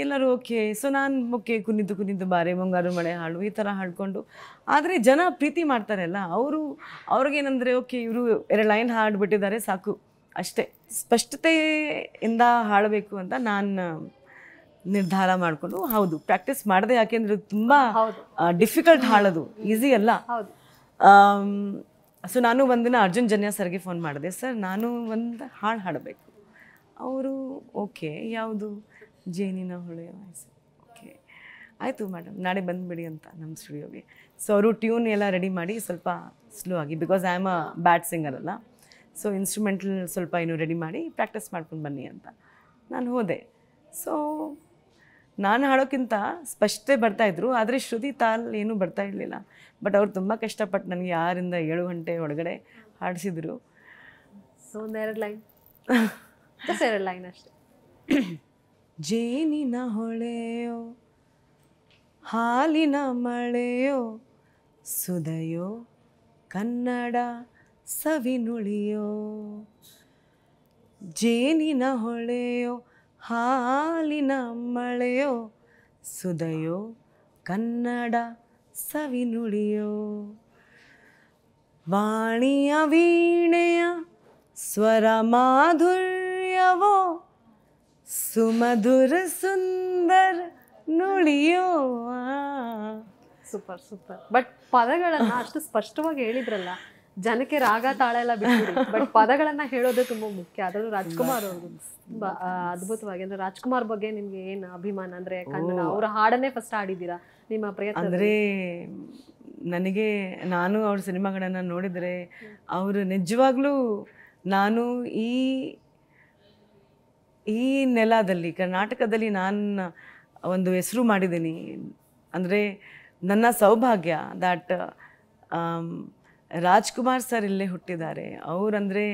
ಎಲ್ಲರೂ ಓಕೆ ಸೊ ನಾನು ಓಕೆ ಕುನಿದ್ದು ಕುನಿದ್ದು ಬಾರೆ ಮುಂಗಾರು ಮಳೆ ಹಾಳು ಈ ಥರ ಹಾಡ್ಕೊಂಡು ಆದರೆ ಜನ ಪ್ರೀತಿ ಮಾಡ್ತಾರಲ್ಲ ಅವರು ಅವ್ರಿಗೇನೆಂದರೆ ಓಕೆ ಇವರು ಎರಡು ಲೈನ್ ಹಾಡ್ಬಿಟ್ಟಿದ್ದಾರೆ ಸಾಕು ಅಷ್ಟೇ ಸ್ಪಷ್ಟತೆಯಿಂದ ಹಾಡಬೇಕು ಅಂತ ನಾನು ನಿರ್ಧಾರ ಮಾಡಿಕೊಂಡು ಹೌದು ಪ್ರಾಕ್ಟೀಸ್ ಮಾಡಿದೆ ಯಾಕೆಂದರೆ ತುಂಬ ಡಿಫಿಕಲ್ಟ್ ಹಾಡೋದು ಈಸಿ ಅಲ್ಲ ಸೊ ನಾನು ಒಂದಿನ ಅರ್ಜುನ್ ಜನ್ಯ ಸರ್ಗೆ ಫೋನ್ ಮಾಡಿದೆ ಸರ್ ನಾನು ಒಂದು ಹಾಡು ಹಾಡಬೇಕು ಅವರು ಓಕೆ ಯಾವುದು ಜೇನಿನ ಹೊಳೆಯ ವಾಯ್ಸ್ ಓಕೆ ಆಯಿತು ಮೇಡಮ್ ನಾಳೆ ಬಂದುಬಿಡಿ ಅಂತ ನಮ್ಮ ಸ್ಟುಡಿಯೋಗೆ ಸೊ ಅವರು ಟ್ಯೂನ್ ಎಲ್ಲ ರೆಡಿ ಮಾಡಿ ಸ್ವಲ್ಪ ಸ್ಲೋ ಆಗಿ because I am a bad singer ಅಲ್ಲ ಸೊ ಇನ್ಸ್ಟ್ರೂಮೆಂಟಲ್ ಸ್ವಲ್ಪ ಏನು ರೆಡಿ ಮಾಡಿ ಪ್ರಾಕ್ಟೀಸ್ ಮಾಡ್ಕೊಂಡು ಬನ್ನಿ ಅಂತ ನಾನು ಹೋದೆ ಸೊ ನಾನು ಹಾಡೋಕ್ಕಿಂತ ಸ್ಪಷ್ಟತೆ ಬರ್ತಾಯಿದ್ರು ಆದರೆ ಶ್ರುತಿ ತಾಲ್ ಏನೂ ಬರ್ತಾ ಇರಲಿಲ್ಲ ಬಟ್ ಅವ್ರು ತುಂಬ ಕಷ್ಟಪಟ್ಟು ನನಗೆ ಆರಿಂದ ಏಳು ಗಂಟೆ ಒಳಗಡೆ ಹಾಡಿಸಿದ್ರು ಸೊ ಎರಡು ಲೈನ್ ಎರಡು ಲೈನ್ ಅಷ್ಟೇ ಜೇನಿನ ಹೊಳೆಯೋ ಹಾಲಿನ ಮಳೆಯೋ ಸುದಯೋ ಕನ್ನಡ ಸವಿನುಳಿಯೋ ಜೇನಿನ ಹೊಳೆಯೋ ಹಾಲಿನ ಮಳೆಯೋ ಸುದಯೋ ಕನ್ನಡ ಸವಿನುಳಿಯೋ ವಾಣಿಯ ವೀಣೆಯ ಸ್ವರ ಮಾಧುರ್ಯವೋ ಸುಮಧುರ ಸುಂದರ ನುಳಿಯೋ ಸೂಪರ್ ಸೂಪರ್ ಬಟ್ ಪದಗಳನ್ನ ಅಷ್ಟು ಸ್ಪಷ್ಟವಾಗಿ ಹೇಳಿದ್ರಲ್ಲ ಜನಕ್ಕೆ ರಾಗ ತಾಳ ಎಲ್ಲ ಬಿಟ್ಟು ಬಟ್ ಪದಗಳನ್ನ ಹೇಳೋದು ತುಂಬಾ ಮುಖ್ಯ ಅದರಲ್ಲೂ ರಾಜ್ಕುಮಾರ್ ಅವರು ತುಂಬಾ ಅದ್ಭುತವಾಗಿ ಅಂದ್ರೆ ರಾಜ್ಕುಮಾರ್ ಬಗ್ಗೆ ನಿಮ್ಗೆ ಏನು ಅಭಿಮಾನ ಅಂದ್ರೆ ಕನ್ನಡ ಅವ್ರ ಹಾಡನ್ನೇ ಫಸ್ಟ್ ಹಾಡಿದ್ದೀರಾ ನಿಮ್ಮ ಪ್ರಯತ್ನ ಅಂದ್ರೆ ನನಗೆ ನಾನು ಅವ್ರ ಸಿನಿಮಾಗಳನ್ನ ನೋಡಿದ್ರೆ ಅವರು ನಿಜವಾಗ್ಲೂ ನಾನು ಈ ಈ ನೆಲದಲ್ಲಿ ಕರ್ನಾಟಕದಲ್ಲಿ ನಾನು ಒಂದು ಹೆಸರು ಮಾಡಿದ್ದೀನಿ ಅಂದರೆ ನನ್ನ ಸೌಭಾಗ್ಯ ದಾಟ್ ರಾಜ್ಕುಮಾರ್ ಸರ್ ಇಲ್ಲೇ ಹುಟ್ಟಿದ್ದಾರೆ ಅವರಂದರೆ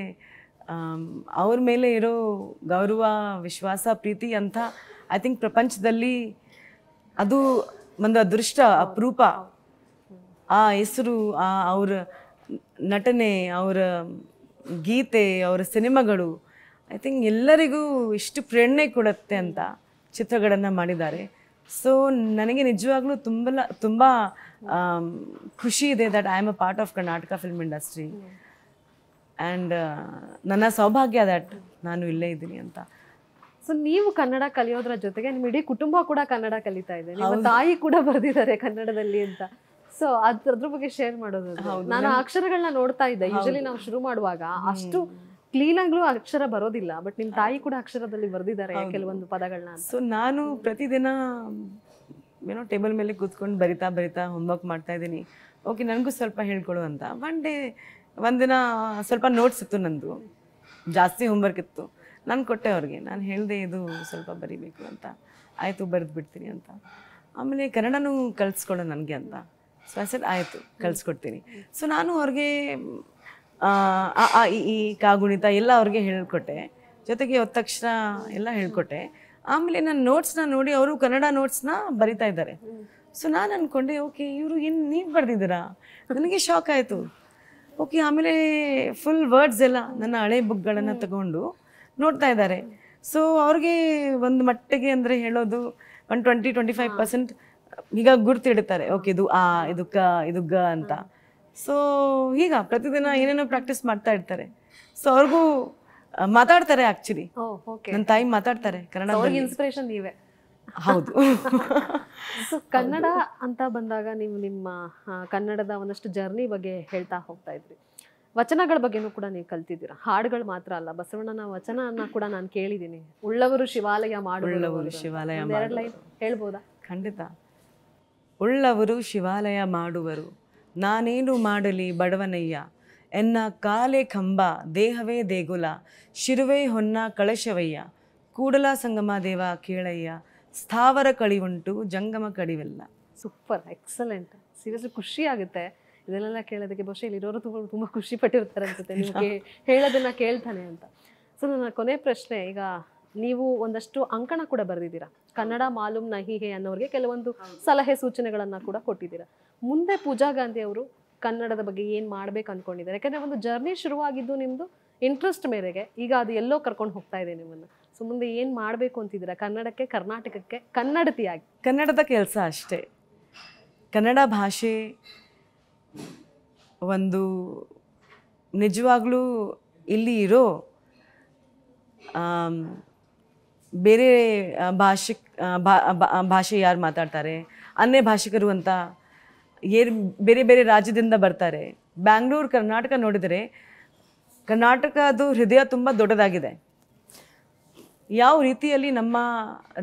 ಅವ್ರ ಮೇಲೆ ಇರೋ ಗೌರವ ವಿಶ್ವಾಸ ಪ್ರೀತಿ ಅಂತ ಐ ಥಿಂಕ್ ಪ್ರಪಂಚದಲ್ಲಿ ಅದು ಒಂದು ಅದೃಷ್ಟ ಅಪರೂಪ ಆ ಹೆಸರು ಆ ಅವರ ನಟನೆ ಅವರ ಗೀತೆ ಅವರ ಸಿನಿಮಾಗಳು ಐ ಥಿಂಕ್ ಎಲ್ಲರಿಗೂ ಇಷ್ಟು ಪ್ರೇರಣೆ ಕೊಡುತ್ತೆ ಅಂತ ಚಿತ್ರಗಳನ್ನು ಮಾಡಿದ್ದಾರೆ ಸೊ ನನಗೆ ನಿಜವಾಗ್ಲೂ ತುಂಬ ತುಂಬ ಖುಷಿ ಇದೆ that I am a part of Karnataka film industry and ನನ್ನ ಸೌಭಾಗ್ಯ ದಟ್ ನಾನು ಇಲ್ಲೇ ಇದ್ದೀನಿ ಅಂತ ಸೊ ನೀವು ಕನ್ನಡ ಕಲಿಯೋದ್ರ ಜೊತೆಗೆ ನಿಮ್ಮ ಇಡೀ ಕುಟುಂಬ ಕೂಡ ಕನ್ನಡ ಕಲಿತಾ ಇದೆ ನಿಮ್ಮ ತಾಯಿ ಕೂಡ ಬರೆದಿದ್ದಾರೆ ಕನ್ನಡದಲ್ಲಿ ಅಂತ ಸೊ ಅದ್ರ ಬಗ್ಗೆ ಶೇರ್ ಮಾಡೋದು ನಾನು ಅಕ್ಷರಗಳನ್ನ ನೋಡ್ತಾ ಇದ್ದೆ ಯೂಶಲಿ ನಾವು ಶುರು ಮಾಡುವಾಗ ಅಷ್ಟು ಆಗ್ಲೂ ಅಕ್ಷರ ಬರೋದಿಲ್ಲ ಬಟ್ ನಿಮ್ಮ ತಾಯಿ ಕೂಡ ಅಕ್ಷರದಲ್ಲಿ ಬರೆದಿದ್ದಾರೆ ಕೆಲವೊಂದು ಪದಗಳನ್ನ ಸೊ ನಾನು ಪ್ರತಿದಿನ ಏನೋ ಟೇಬಲ್ ಮೇಲೆ ಕೂತ್ಕೊಂಡು ಬರಿತಾ ಬರಿತಾ ಹೋಮ್ವರ್ಕ್ ಮಾಡ್ತಾ ಇದ್ದೀನಿ ಓಕೆ ನನಗೂ ಸ್ವಲ್ಪ ಹೇಳ್ಕೊಡು ಅಂತ ಒನ್ ಡೇ ಒಂದಿನ ಸ್ವಲ್ಪ ನೋಟ್ಸ್ ಇತ್ತು ನಂದು ಜಾಸ್ತಿ ಹೋಮ್ವರ್ಕ್ ಇತ್ತು ನಾನು ಕೊಟ್ಟೆ ಅವ್ರಿಗೆ ನಾನು ಹೇಳಿದೆ ಇದು ಸ್ವಲ್ಪ ಬರಿಬೇಕು ಅಂತ ಆಯಿತು ಬರೆದು ಬಿಡ್ತೀನಿ ಅಂತ ಆಮೇಲೆ ಕನ್ನಡನೂ ಕಲಿಸ್ಕೊಡು ನನಗೆ ಅಂತ ಸೊ ಆಯಿತು ಕಲ್ಸ್ಕೊಡ್ತೀನಿ ಸೊ ನಾನು ಅವ್ರಿಗೆ ಆ ಆ ಈ ಕಾಗುಣಿತ ಎಲ್ಲ ಅವ್ರಿಗೆ ಹೇಳಿಕೊಟ್ಟೆ ಜೊತೆಗೆ ಒತ್ತಕ್ಷರ ಎಲ್ಲ ಹೇಳ್ಕೊಟ್ಟೆ ಆಮೇಲೆ ನನ್ನ ನೋಟ್ಸ್ನ ನೋಡಿ ಅವರು ಕನ್ನಡ ನೋಟ್ಸ್ನ ಬರಿತಾ ಇದ್ದಾರೆ ಸೊ ನಾನು ಅಂದ್ಕೊಂಡೆ ಓಕೆ ಇವರು ಏನು ನೀವು ಬರೆದಿದ್ದೀರಾ ನನಗೆ ಶಾಕ್ ಆಯಿತು ಓಕೆ ಆಮೇಲೆ ಫುಲ್ ವರ್ಡ್ಸ್ ಎಲ್ಲ ನನ್ನ ಹಳೆ ಬುಕ್ಗಳನ್ನು ತಗೊಂಡು ನೋಡ್ತಾ ಇದ್ದಾರೆ ಸೊ ಅವ್ರಿಗೆ ಒಂದು ಮಟ್ಟಿಗೆ ಅಂದರೆ ಹೇಳೋದು ಒಂದು ಟ್ವೆಂಟಿ ಟ್ವೆಂಟಿ ಫೈವ್ ಪರ್ಸೆಂಟ್ ಈಗ ಗುರ್ತಿಡ್ತಾರೆ ಓಕೆ ಇದು ಆ ಇದು ಕ ಇದು ಗ ಅಂತ ಸೊ ಈಗ ಪ್ರತಿದಿನ ಏನೇನೋ ಪ್ರಾಕ್ಟೀಸ್ ಮಾಡ್ತಾ ಇರ್ತಾರೆ ಸೊ ಅವ್ರಿಗೂ ಮಾತಾಡ್ತಾರೆ ಆಕ್ಚುಲಿ ನನ್ನ ತಾಯಿ ಮಾತಾಡ್ತಾರೆ ಕನ್ನಡ ಇನ್ಸ್ಪಿರೇಷನ್ ನೀವೇ ಹೌದು ಕನ್ನಡ ಅಂತ ಬಂದಾಗ ನೀವು ನಿಮ್ಮ ಕನ್ನಡದ ಒಂದಷ್ಟು ಜರ್ನಿ ಬಗ್ಗೆ ಹೇಳ್ತಾ ಹೋಗ್ತಾ ಇದ್ರಿ ವಚನಗಳ ಬಗ್ಗೆನೂ ಕೂಡ ನೀವು ಕಲ್ತಿದ್ದೀರಾ ಹಾಡುಗಳು ಮಾತ್ರ ಅಲ್ಲ ಬಸವಣ್ಣನ ವಚನ ಕೂಡ ನಾನು ಕೇಳಿದ್ದೀನಿ ಉಳ್ಳವರು ಶಿವಾಲಯ ಮಾಡುವರು ಶಿವಾಲಯ ಹೇಳ್ಬೋದಾ ಖಂಡಿತ ಉಳ್ಳವರು ಶಿವಾಲಯ ಮಾಡುವರು ನಾನೇನು ಮಾಡಲಿ ಬಡವನಯ್ಯ ಎನ್ನ ಕಾಲೆ ಕಂಬ ದೇಹವೇ ದೇಗುಲ ಶಿರುವೆ ಹೊನ್ನ ಕಳಶವಯ್ಯ ಕೂಡಲ ಸಂಗಮ ದೇವ ಕೇಳಯ್ಯ ಸ್ಥಾವರ ಉಂಟು ಜಂಗಮ ಕಡಿವೆಲ್ಲ ಸೂಪರ್ ಎಕ್ಸಲೆಂಟ್ ಸೀರಿಯಸ್ಲಿ ಖುಷಿ ಆಗುತ್ತೆ ಇದೆಲ್ಲ ಕೇಳೋದಕ್ಕೆ ಬಹುಶಃ ಇಲ್ಲಿರೋರು ತುಂಬ ತುಂಬ ಖುಷಿ ಪಟ್ಟಿರ್ತಾರೆ ಅನ್ಸುತ್ತೆ ನಿಮಗೆ ಹೇಳೋದನ್ನ ಕೇಳ್ತಾನೆ ಅಂತ ಸೊ ನನ್ನ ಕೊನೆ ಪ್ರಶ್ನೆ ಈಗ ನೀವು ಒಂದಷ್ಟು ಅಂಕಣ ಕೂಡ ಬರೆದಿದ್ದೀರಾ ಕನ್ನಡ ಮಾಲೂಮ್ ನಹಿ ಹೇ ಅನ್ನೋರಿಗೆ ಕೆಲವೊಂದು ಸಲಹೆ ಸೂಚನೆಗಳನ್ನು ಕೂಡ ಕೊಟ್ಟಿದ್ದೀರಾ ಮುಂದೆ ಪೂಜಾ ಗಾಂಧಿ ಅವರು ಕನ್ನಡದ ಬಗ್ಗೆ ಏನು ಮಾಡಬೇಕು ಅಂದ್ಕೊಂಡಿದ್ದಾರೆ ಯಾಕಂದರೆ ಒಂದು ಜರ್ನಿ ಶುರುವಾಗಿದ್ದು ನಿಮ್ಮದು ಇಂಟ್ರೆಸ್ಟ್ ಮೇರೆಗೆ ಈಗ ಅದು ಎಲ್ಲೋ ಕರ್ಕೊಂಡು ಹೋಗ್ತಾ ಇದೆ ನಿಮ್ಮನ್ನು ಸೊ ಮುಂದೆ ಏನು ಮಾಡಬೇಕು ಅಂತಿದ್ದೀರಾ ಕನ್ನಡಕ್ಕೆ ಕರ್ನಾಟಕಕ್ಕೆ ಕನ್ನಡತಿಯಾಗಿ ಕನ್ನಡದ ಕೆಲಸ ಅಷ್ಟೇ ಕನ್ನಡ ಭಾಷೆ ಒಂದು ನಿಜವಾಗ್ಲೂ ಇಲ್ಲಿ ಇರೋ ಬೇರೆ ಭಾಷೆ ಭಾಷೆ ಯಾರು ಮಾತಾಡ್ತಾರೆ ಅನ್ಯ ಭಾಷಿಕರು ಅಂತ ಏರ್ ಬೇರೆ ಬೇರೆ ರಾಜ್ಯದಿಂದ ಬರ್ತಾರೆ ಬ್ಯಾಂಗ್ಳೂರು ಕರ್ನಾಟಕ ನೋಡಿದರೆ ಕರ್ನಾಟಕದ್ದು ಹೃದಯ ತುಂಬ ದೊಡ್ಡದಾಗಿದೆ ಯಾವ ರೀತಿಯಲ್ಲಿ ನಮ್ಮ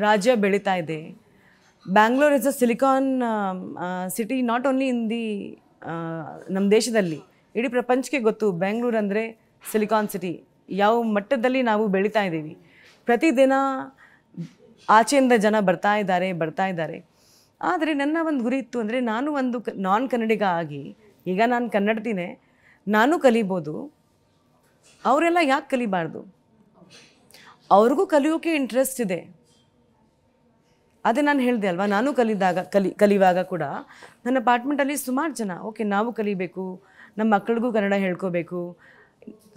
ರಾಜ್ಯ ಬೆಳೀತಾ ಇದೆ Bangalore is a silicon city not only in the ನಮ್ಮ ದೇಶದಲ್ಲಿ ಇಡೀ ಪ್ರಪಂಚಕ್ಕೆ ಗೊತ್ತು ಬ್ಯಾಂಗ್ಳೂರ್ ಅಂದರೆ ಸಿಲಿಕಾನ್ ಸಿಟಿ ಯಾವ ಮಟ್ಟದಲ್ಲಿ ನಾವು ಬೆಳೀತಾ ಇದ್ದೀವಿ ಪ್ರತಿದಿನ ಆಚೆಯಿಂದ ಜನ ಬರ್ತಾ ಇದ್ದಾರೆ ಬರ್ತಾ ಇದ್ದಾರೆ ಆದರೆ ನನ್ನ ಒಂದು ಗುರಿ ಇತ್ತು ಅಂದರೆ ನಾನು ಒಂದು ನಾನ್ ಕನ್ನಡಿಗ ಆಗಿ ಈಗ ನಾನು ಕನ್ನಡತಿನೇ ನಾನು ಕಲಿಬೋದು ಅವರೆಲ್ಲ ಯಾಕೆ ಕಲಿಬಾರ್ದು ಅವ್ರಿಗೂ ಕಲಿಯೋಕೆ ಇಂಟ್ರೆಸ್ಟ್ ಇದೆ ಅದೇ ನಾನು ಹೇಳಿದೆ ಅಲ್ವಾ ನಾನು ಕಲಿದಾಗ ಕಲಿ ಕಲಿಯುವಾಗ ಕೂಡ ನನ್ನ ಅಪಾರ್ಟ್ಮೆಂಟಲ್ಲಿ ಸುಮಾರು ಜನ ಓಕೆ ನಾವು ಕಲಿಬೇಕು ನಮ್ಮ ಮಕ್ಕಳಿಗೂ ಕನ್ನಡ ಹೇಳ್ಕೋಬೇಕು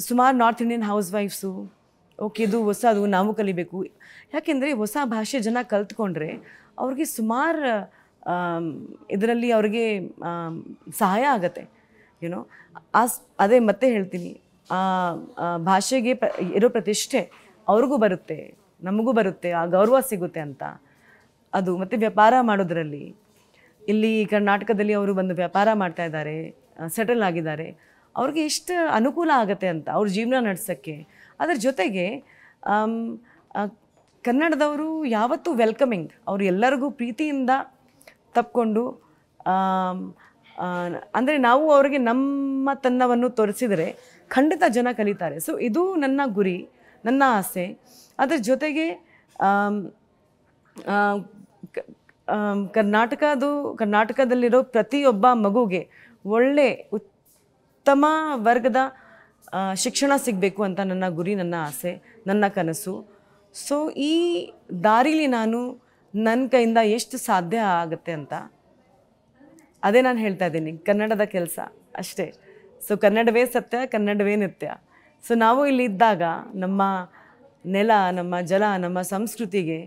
ಸುಮಾರು ನಾರ್ತ್ ಇಂಡಿಯನ್ ಹೌಸ್ ವೈಫ್ಸು ಓಕೆ ಇದು ಅದು ನಾವು ಕಲಿಬೇಕು ಯಾಕೆಂದರೆ ಹೊಸ ಭಾಷೆ ಜನ ಕಲ್ತ್ಕೊಂಡ್ರೆ ಅವ್ರಿಗೆ ಸುಮಾರು ಇದರಲ್ಲಿ ಅವ್ರಿಗೆ ಸಹಾಯ ಆಗತ್ತೆ ಏನೋ ಆ ಅದೇ ಮತ್ತೆ ಹೇಳ್ತೀನಿ ಆ ಭಾಷೆಗೆ ಪ್ರ ಇರೋ ಪ್ರತಿಷ್ಠೆ ಅವ್ರಿಗೂ ಬರುತ್ತೆ ನಮಗೂ ಬರುತ್ತೆ ಆ ಗೌರವ ಸಿಗುತ್ತೆ ಅಂತ ಅದು ಮತ್ತು ವ್ಯಾಪಾರ ಮಾಡೋದರಲ್ಲಿ ಇಲ್ಲಿ ಕರ್ನಾಟಕದಲ್ಲಿ ಅವರು ಬಂದು ವ್ಯಾಪಾರ ಮಾಡ್ತಾ ಇದ್ದಾರೆ ಸೆಟಲ್ ಆಗಿದ್ದಾರೆ ಅವ್ರಿಗೆ ಎಷ್ಟು ಅನುಕೂಲ ಆಗುತ್ತೆ ಅಂತ ಅವ್ರ ಜೀವನ ನಡೆಸೋಕ್ಕೆ ಅದರ ಜೊತೆಗೆ ಕನ್ನಡದವರು ಯಾವತ್ತೂ ವೆಲ್ಕಮಿಂಗ್ ಅವರು ಎಲ್ಲರಿಗೂ ಪ್ರೀತಿಯಿಂದ ತಪ್ಪಿಕೊಂಡು ಅಂದರೆ ನಾವು ಅವರಿಗೆ ನಮ್ಮ ತನ್ನವನ್ನು ತೋರಿಸಿದರೆ ಖಂಡಿತ ಜನ ಕಲಿತಾರೆ ಸೊ ಇದು ನನ್ನ ಗುರಿ ನನ್ನ ಆಸೆ ಅದರ ಜೊತೆಗೆ ಕರ್ನಾಟಕದ ಕರ್ನಾಟಕದಲ್ಲಿರೋ ಪ್ರತಿಯೊಬ್ಬ ಮಗುಗೆ ಒಳ್ಳೆ ಉತ್ತಮ ವರ್ಗದ ಶಿಕ್ಷಣ ಸಿಗಬೇಕು ಅಂತ ನನ್ನ ಗುರಿ ನನ್ನ ಆಸೆ ನನ್ನ ಕನಸು ಸೊ ಈ ದಾರಿಲಿ ನಾನು ನನ್ನ ಕೈಯಿಂದ ಎಷ್ಟು ಸಾಧ್ಯ ಆಗುತ್ತೆ ಅಂತ ಅದೇ ನಾನು ಹೇಳ್ತಾ ಇದ್ದೀನಿ ಕನ್ನಡದ ಕೆಲಸ ಅಷ್ಟೇ ಸೊ ಕನ್ನಡವೇ ಸತ್ಯ ಕನ್ನಡವೇ ನಿತ್ಯ ಸೊ ನಾವು ಇಲ್ಲಿ ಇದ್ದಾಗ ನಮ್ಮ ನೆಲ ನಮ್ಮ ಜಲ ನಮ್ಮ ಸಂಸ್ಕೃತಿಗೆ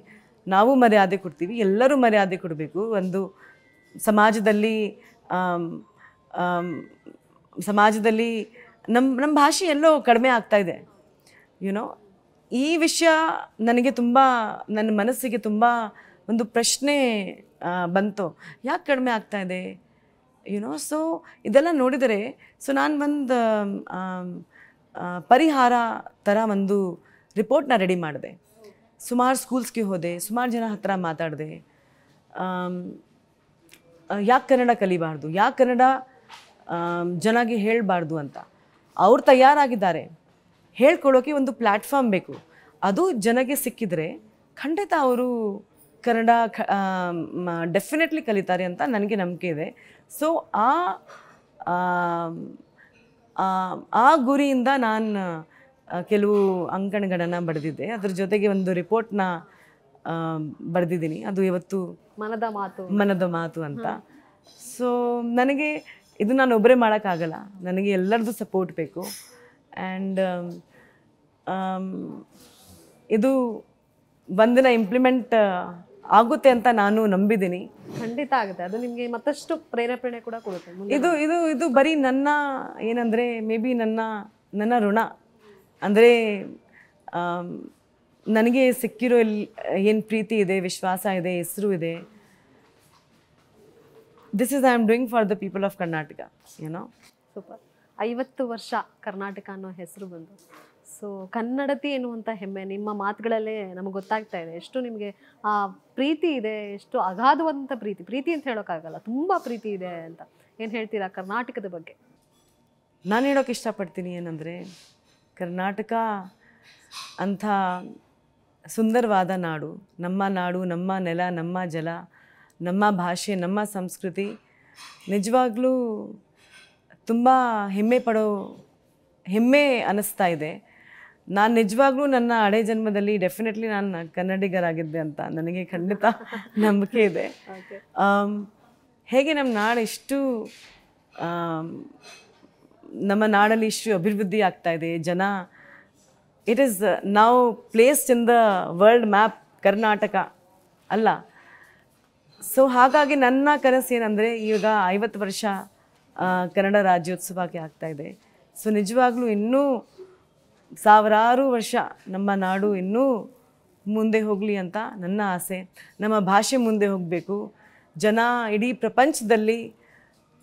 ನಾವು ಮರ್ಯಾದೆ ಕೊಡ್ತೀವಿ ಎಲ್ಲರೂ ಮರ್ಯಾದೆ ಕೊಡಬೇಕು ಒಂದು ಸಮಾಜದಲ್ಲಿ ಸಮಾಜದಲ್ಲಿ ನಮ್ಮ ನಮ್ಮ ಭಾಷೆ ಎಲ್ಲೋ ಕಡಿಮೆ ಆಗ್ತಾ ಇದೆ ಯುನೋ ಈ ವಿಷಯ ನನಗೆ ತುಂಬ ನನ್ನ ಮನಸ್ಸಿಗೆ ತುಂಬ ಒಂದು ಪ್ರಶ್ನೆ ಬಂತು ಯಾಕೆ ಕಡಿಮೆ ಆಗ್ತಾ ಇದೆ ಯುನೋ ಸೊ ಇದೆಲ್ಲ ನೋಡಿದರೆ ಸೊ ನಾನು ಒಂದು ಪರಿಹಾರ ಥರ ಒಂದು ರಿಪೋರ್ಟ್ನ ರೆಡಿ ಮಾಡಿದೆ ಸುಮಾರು ಸ್ಕೂಲ್ಸ್ಗೆ ಹೋದೆ ಸುಮಾರು ಜನ ಹತ್ರ ಮಾತಾಡಿದೆ ಯಾಕೆ ಕನ್ನಡ ಕಲಿಬಾರ್ದು ಯಾಕೆ ಕನ್ನಡ ಜನಗೆ ಹೇಳಬಾರ್ದು ಅಂತ ಅವ್ರು ತಯಾರಾಗಿದ್ದಾರೆ ಹೇಳ್ಕೊಳ್ಳೋಕೆ ಒಂದು ಪ್ಲ್ಯಾಟ್ಫಾರ್ಮ್ ಬೇಕು ಅದು ಜನಗೆ ಸಿಕ್ಕಿದರೆ ಖಂಡಿತ ಅವರು ಕನ್ನಡ ಡೆಫಿನೆಟ್ಲಿ ಕಲಿತಾರೆ ಅಂತ ನನಗೆ ನಂಬಿಕೆ ಇದೆ ಸೊ ಆ ಆ ಗುರಿಯಿಂದ ನಾನು ಕೆಲವು ಅಂಕಣಗಳನ್ನು ಬರೆದಿದ್ದೆ ಅದ್ರ ಜೊತೆಗೆ ಒಂದು ರಿಪೋರ್ಟ್ನ ಬರೆದಿದ್ದೀನಿ ಅದು ಇವತ್ತು ಮನದ ಮಾತು ಮನದ ಮಾತು ಅಂತ ಸೊ ನನಗೆ ಇದು ನಾನು ಒಬ್ಬರೇ ಮಾಡೋಕ್ಕಾಗಲ್ಲ ನನಗೆ ಎಲ್ಲರದ್ದು ಸಪೋರ್ಟ್ ಬೇಕು ಆ್ಯಂಡ್ um, um, ಇದು ಒಂದಿನ ಇಂಪ್ಲಿಮೆಂಟ್ ಆಗುತ್ತೆ ಅಂತ ನಾನು ನಂಬಿದ್ದೀನಿ ಖಂಡಿತ ಆಗುತ್ತೆ ಅದು ನಿಮಗೆ ಮತ್ತಷ್ಟು ಪ್ರೇರೇಪಣೆ ಕೂಡ ಕೊಡುತ್ತೆ ಇದು ಇದು ಇದು ಬರೀ ನನ್ನ ಏನಂದರೆ ಮೇ ಬಿ ನನ್ನ ನನ್ನ ಋಣ ಅಂದರೆ ನನಗೆ ಸಿಕ್ಕಿರೋ ಇಲ್ಲಿ ಏನು ಪ್ರೀತಿ ಇದೆ ವಿಶ್ವಾಸ ಇದೆ ಹೆಸರು ಇದೆ this is I am doing for the people of Karnataka ಏನೋ ಸೂಪರ್ ಐವತ್ತು ವರ್ಷ ಕರ್ನಾಟಕ ಅನ್ನೋ ಹೆಸರು ಬಂದು ಸೊ ಕನ್ನಡತಿ ಎನ್ನುವಂಥ ಹೆಮ್ಮೆ ನಿಮ್ಮ ಮಾತುಗಳಲ್ಲೇ ನಮಗೆ ಗೊತ್ತಾಗ್ತಾ ಇದೆ ಎಷ್ಟು ನಿಮಗೆ ಆ ಪ್ರೀತಿ ಇದೆ ಎಷ್ಟು ಅಗಾಧವಾದಂಥ ಪ್ರೀತಿ ಪ್ರೀತಿ ಅಂತ ಹೇಳೋಕ್ಕಾಗಲ್ಲ ತುಂಬ ಪ್ರೀತಿ ಇದೆ ಅಂತ ಏನು ಹೇಳ್ತೀರಾ ಕರ್ನಾಟಕದ ಬಗ್ಗೆ ನಾನು ಹೇಳೋಕೆ ಇಷ್ಟಪಡ್ತೀನಿ ಏನಂದರೆ ಕರ್ನಾಟಕ ಅಂಥ ಸುಂದರವಾದ ನಾಡು ನಮ್ಮ ನಾಡು ನಮ್ಮ ನೆಲ ನಮ್ಮ ಜಲ ನಮ್ಮ ಭಾಷೆ ನಮ್ಮ ಸಂಸ್ಕೃತಿ ನಿಜವಾಗ್ಲೂ ತುಂಬ ಹೆಮ್ಮೆ ಪಡೋ ಹೆಮ್ಮೆ ಅನ್ನಿಸ್ತಾ ಇದೆ ನಾನು ನಿಜವಾಗ್ಲೂ ನನ್ನ ಹಳೆ ಜನ್ಮದಲ್ಲಿ ಡೆಫಿನೆಟ್ಲಿ ನಾನು ಕನ್ನಡಿಗರಾಗಿದ್ದೆ ಅಂತ ನನಗೆ ಖಂಡಿತ ನಂಬಿಕೆ ಇದೆ ಹೇಗೆ ನಮ್ಮ ನಾಡು ಎಷ್ಟು ನಮ್ಮ ನಾಡಲ್ಲಿ ಇಷ್ಟು ಅಭಿವೃದ್ಧಿ ಆಗ್ತಾ ಇದೆ ಜನ ಇಟ್ ಈಸ್ ನಾವು place in the world map Karnataka ಅಲ್ಲ ಸೊ ಹಾಗಾಗಿ ನನ್ನ ಕನಸು ಏನಂದರೆ ಈಗ ಐವತ್ತು ವರ್ಷ ಕನ್ನಡ ರಾಜ್ಯೋತ್ಸವಕ್ಕೆ ಆಗ್ತಾ ಇದೆ ಸೊ ನಿಜವಾಗ್ಲೂ ಇನ್ನೂ ಸಾವಿರಾರು ವರ್ಷ ನಮ್ಮ ನಾಡು ಇನ್ನೂ ಮುಂದೆ ಹೋಗಲಿ ಅಂತ ನನ್ನ ಆಸೆ ನಮ್ಮ ಭಾಷೆ ಮುಂದೆ ಹೋಗಬೇಕು ಜನ ಇಡೀ ಪ್ರಪಂಚದಲ್ಲಿ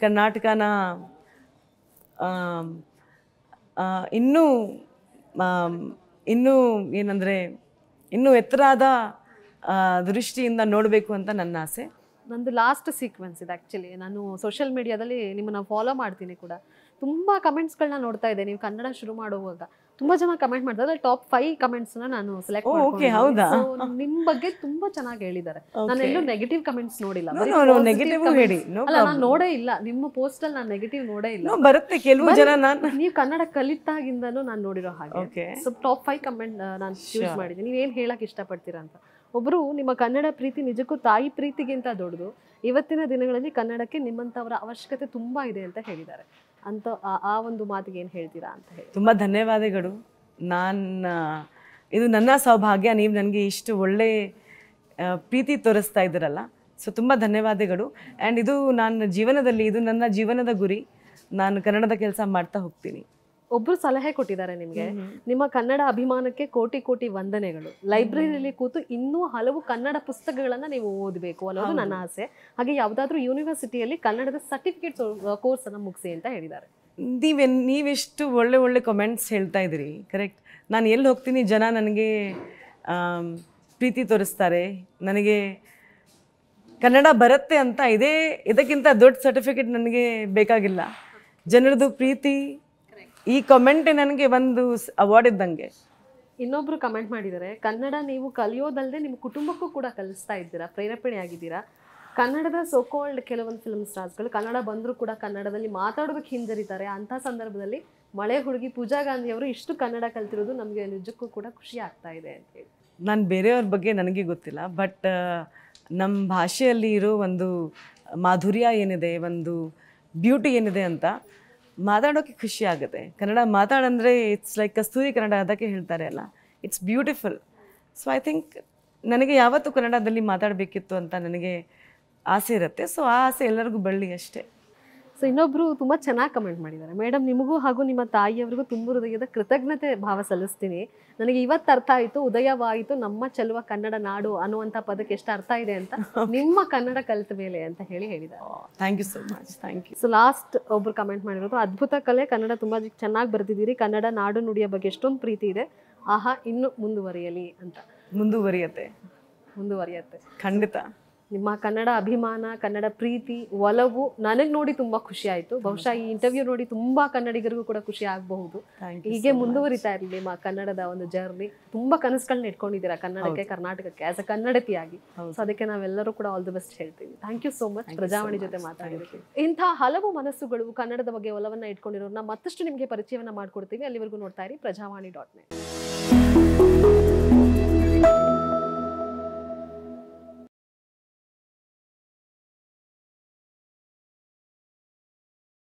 ಕರ್ನಾಟಕನ ಇನ್ನೂ ಇನ್ನೂ ಏನಂದರೆ ಇನ್ನೂ ಎತ್ತರಾದ ದೃಷ್ಟಿಯಿಂದ ನೋಡಬೇಕು ಅಂತ ನನ್ನ ಆಸೆ ನಂದು ಲಾಸ್ಟ್ ಸೀಕ್ವೆನ್ಸ್ ಇದು ಆ್ಯಕ್ಚುಲಿ ನಾನು ಸೋಷಿಯಲ್ ಮೀಡಿಯಾದಲ್ಲಿ ನಿಮ್ಮನ್ನು ಫಾಲೋ ಮಾಡ್ತೀನಿ ಕೂಡ ತುಂಬ ಕಮೆಂಟ್ಸ್ಗಳನ್ನ ನೋಡ್ತಾ ಇದ್ದೆ ನೀವು ಕನ್ನಡ ಶುರು ಮಾಡುವಾಗ ತುಂಬಾ ಜನ ಕಮೆಂಟ್ ಮಾಡ್ತಾರೆ ಟಾಪ್ ಟಾಪ್ ಫೈವ್ ಕಮೆಂಟ್ಸ್ ನಾನು ಸೆಲೆಕ್ಟ್ ಮಾಡ್ಕೊಂಡು ನಿಮ್ ಬಗ್ಗೆ ತುಂಬಾ ಚೆನ್ನಾಗಿ ಹೇಳಿದ್ದಾರೆ ನಾನು ಎಲ್ಲೂ ನೆಗೆಟಿವ್ ಕಮೆಂಟ್ಸ್ ನೋಡಿಲ್ಲ ಅಲ್ಲ ನಾನು ನೋಡೇ ಇಲ್ಲ ನಿಮ್ಮ ಪೋಸ್ಟ್ ಅಲ್ಲಿ ನಾನು ನೆಗೆಟಿವ್ ನೋಡೇ ಇಲ್ಲ ಬರುತ್ತೆ ಕೆಲವು ಜನ ನಾನು ನೀವು ಕನ್ನಡ ಕಲಿತಾಗಿಂದಲೂ ನಾನು ನೋಡಿರೋ ಹಾಗೆ ಸೊ ಟಾಪ್ ಫೈವ್ ಕಮೆಂಟ್ ನಾನು ಚೂಸ್ ಮಾಡಿದ್ದೀನಿ ನೀವೇನು ಹೇಳಕ್ ಇಷ್ಟಪಡ್ತೀರಾ ಅಂತ ಒಬ್ಬರು ನಿಮ್ಮ ಕನ್ನಡ ಪ್ರೀತಿ ನಿಜಕ್ಕೂ ತಾಯಿ ಪ್ರೀತಿಗಿಂತ ದೊಡ್ಡದು ಇವತ್ತಿನ ದಿನಗಳಲ್ಲಿ ಕನ್ನಡಕ್ಕೆ ನಿಮ್ಮಂಥವರ ಅವಶ್ಯಕತೆ ತುಂಬ ಇದೆ ಅಂತ ಹೇಳಿದ್ದಾರೆ ಅಂತ ಆ ಒಂದು ಮಾತಿಗೆ ಏನು ಹೇಳ್ತೀರಾ ಅಂತ ಹೇಳಿ ತುಂಬ ಧನ್ಯವಾದಗಳು ನಾನು ಇದು ನನ್ನ ಸೌಭಾಗ್ಯ ನೀವು ನನಗೆ ಇಷ್ಟು ಒಳ್ಳೆ ಪ್ರೀತಿ ತೋರಿಸ್ತಾ ಇದ್ದೀರಲ್ಲ ಸೊ ತುಂಬ ಧನ್ಯವಾದಗಳು ಆ್ಯಂಡ್ ಇದು ನನ್ನ ಜೀವನದಲ್ಲಿ ಇದು ನನ್ನ ಜೀವನದ ಗುರಿ ನಾನು ಕನ್ನಡದ ಕೆಲಸ ಮಾಡ್ತಾ ಹೋಗ್ತೀನಿ ಒಬ್ರು ಸಲಹೆ ಕೊಟ್ಟಿದ್ದಾರೆ ನಿಮಗೆ ನಿಮ್ಮ ಕನ್ನಡ ಅಭಿಮಾನಕ್ಕೆ ಕೋಟಿ ಕೋಟಿ ವಂದನೆಗಳು ಲೈಬ್ರರಿಯಲ್ಲಿ ಕೂತು ಇನ್ನೂ ಹಲವು ಕನ್ನಡ ಪುಸ್ತಕಗಳನ್ನು ನೀವು ಓದಬೇಕು ಅನ್ನೋದು ನನ್ನ ಆಸೆ ಹಾಗೆ ಯಾವುದಾದ್ರೂ ಯೂನಿವರ್ಸಿಟಿಯಲ್ಲಿ ಕನ್ನಡದ ಸರ್ಟಿಫಿಕೇಟ್ ಕೋರ್ಸ್ ಅನ್ನು ಮುಗಿಸಿ ಅಂತ ಹೇಳಿದ್ದಾರೆ ನೀವೇ ನೀವೆಷ್ಟು ಒಳ್ಳೆ ಒಳ್ಳೆ ಕಮೆಂಟ್ಸ್ ಹೇಳ್ತಾ ಇದ್ರಿ ಕರೆಕ್ಟ್ ನಾನು ಎಲ್ಲಿ ಹೋಗ್ತೀನಿ ಜನ ನನಗೆ ಪ್ರೀತಿ ತೋರಿಸ್ತಾರೆ ನನಗೆ ಕನ್ನಡ ಬರುತ್ತೆ ಅಂತ ಇದೇ ಇದಕ್ಕಿಂತ ದೊಡ್ಡ ಸರ್ಟಿಫಿಕೇಟ್ ನನಗೆ ಬೇಕಾಗಿಲ್ಲ ಜನರದು ಪ್ರೀತಿ ಈ ಕಮೆಂಟ್ ನನಗೆ ಒಂದು ಅವಾರ್ಡ್ ಇದ್ದಂಗೆ ಇನ್ನೊಬ್ರು ಕಮೆಂಟ್ ಮಾಡಿದ್ದಾರೆ ಕನ್ನಡ ನೀವು ಕಲಿಯೋದಲ್ಲದೆ ನಿಮ್ಮ ಕುಟುಂಬಕ್ಕೂ ಕೂಡ ಕಲಿಸ್ತಾ ಇದ್ದೀರಾ ಪ್ರೇರೇಪಣೆ ಆಗಿದ್ದೀರಾ ಕನ್ನಡದ ಸೋಕೋಲ್ಡ್ ಕೆಲವೊಂದು ಫಿಲ್ಮ್ ಸ್ಟಾರ್ಸ್ಗಳು ಕನ್ನಡ ಬಂದರೂ ಕೂಡ ಕನ್ನಡದಲ್ಲಿ ಮಾತಾಡೋದಕ್ಕೆ ಹಿಂಜರಿತಾರೆ ಅಂಥ ಸಂದರ್ಭದಲ್ಲಿ ಮಳೆ ಹುಡುಗಿ ಪೂಜಾ ಗಾಂಧಿಯವರು ಅವರು ಇಷ್ಟು ಕನ್ನಡ ಕಲ್ತಿರೋದು ನಮಗೆ ನಿಜಕ್ಕೂ ಕೂಡ ಖುಷಿ ಆಗ್ತಾ ಇದೆ ಅಂತ ಹೇಳಿ ನಾನು ಬೇರೆಯವ್ರ ಬಗ್ಗೆ ನನಗೆ ಗೊತ್ತಿಲ್ಲ ಬಟ್ ನಮ್ಮ ಭಾಷೆಯಲ್ಲಿ ಇರೋ ಒಂದು ಮಾಧುರ್ಯ ಏನಿದೆ ಒಂದು ಬ್ಯೂಟಿ ಏನಿದೆ ಅಂತ ಮಾತಾಡೋಕ್ಕೆ ಖುಷಿ ಆಗುತ್ತೆ ಕನ್ನಡ ಮಾತಾಡಂದರೆ ಇಟ್ಸ್ ಲೈಕ್ ಕಸ್ತೂರಿ ಕನ್ನಡ ಅದಕ್ಕೆ ಹೇಳ್ತಾರೆ ಅಲ್ಲ it's beautiful so I think ನನಗೆ ಯಾವತ್ತೂ ಕನ್ನಡದಲ್ಲಿ ಮಾತಾಡಬೇಕಿತ್ತು ಅಂತ ನನಗೆ ಆಸೆ ಇರುತ್ತೆ ಸೊ ಆ ಆಸೆ ಎಲ್ಲರಿಗೂ ಬೆಳ್ಳಿ ಅಷ್ಟೇ ಸೊ ಇನ್ನೊಬ್ಬರು ತುಂಬ ಚೆನ್ನಾಗಿ ಕಮೆಂಟ್ ಮಾಡಿದ್ದಾರೆ ಮೇಡಮ್ ನಿಮಗೂ ಹಾಗೂ ನಿಮ್ಮ ತಾಯಿಯವರಿಗೂ ತುಂಬ ಹೃದಯದ ಕೃತಜ್ಞತೆ ಭಾವ ಸಲ್ಲಿಸ್ತೀನಿ ನನಗೆ ಇವತ್ತು ಅರ್ಥ ಆಯಿತು ಉದಯವಾಯಿತು ನಮ್ಮ ಚೆಲುವ ಕನ್ನಡ ನಾಡು ಅನ್ನುವಂಥ ಪದಕ್ಕೆ ಎಷ್ಟು ಅರ್ಥ ಇದೆ ಅಂತ ನಿಮ್ಮ ಕನ್ನಡ ಕಲಿತ ಮೇಲೆ ಅಂತ ಹೇಳಿ ಹೇಳಿದ್ದಾರೆ thank you so much thank you so last ಒಬ್ರು ಕಮೆಂಟ್ ಮಾಡಿರೋದು ಅದ್ಭುತ ಕಲೆ ಕನ್ನಡ ತುಂಬ ಚೆನ್ನಾಗಿ ಬರ್ತಿದ್ದೀರಿ ಕನ್ನಡ ನಾಡು ನುಡಿಯ ಬಗ್ಗೆ ಎಷ್ಟೊಂದು ಪ್ರೀತಿ ಇದೆ ಆಹಾ ಇನ್ನು ಮುಂದುವರಿಯಲಿ ಅಂತ ಮುಂದುವರಿಯತ್ತೆ ಮುಂದುವರಿಯತ್ತೆ ಖಂಡಿತ ನಿಮ್ಮ ಕನ್ನಡ ಅಭಿಮಾನ ಕನ್ನಡ ಪ್ರೀತಿ ಒಲವು ನನಗೆ ನೋಡಿ ತುಂಬಾ ಖುಷಿ ಆಯ್ತು ಬಹುಶಃ ಈ ಇಂಟರ್ವ್ಯೂ ನೋಡಿ ತುಂಬಾ ಕನ್ನಡಿಗರಿಗೂ ಕೂಡ ಖುಷಿ ಆಗಬಹುದು ಹೀಗೆ ಮುಂದುವರಿತಾ ಇರಲಿ ನಿಮ್ಮ ಕನ್ನಡದ ಒಂದು ಜರ್ನಿ ತುಂಬಾ ಕನಸುಗಳನ್ನ ಇಟ್ಕೊಂಡಿದ್ದೀರಾ ಕನ್ನಡಕ್ಕೆ ಕರ್ನಾಟಕಕ್ಕೆ ಆಸ್ ಅ ಕನ್ನಡತಿಯಾಗಿ ಸೊ ಅದಕ್ಕೆ ನಾವೆಲ್ಲರೂ ಕೂಡ ಆಲ್ ದಿ ಬೆಸ್ಟ್ ಹೇಳ್ತೀವಿ thank you so much Prajavani ಜೊತೆ ಮಾತಾಡಿರ್ತೀವಿ ಇಂತಹ ಹಲವು ಮನಸ್ಸುಗಳು ಕನ್ನಡದ ಬಗ್ಗೆ ಒಲವನ್ನ ಇಟ್ಕೊಂಡಿರೋರನ್ನ ಮತ್ತಷ್ಟು ನಿಮಗೆ ಪರಿಚಯವನ್ನ ಮಾಡಿಕೊಡ್ತೀವಿ ಅಲ್ಲಿವರೆಗೂ ನೋಡ್ತಾ ಇರಿ ಪ್ರಜಾವಾಣಿ ಡಾಟ್ ನೆಟ್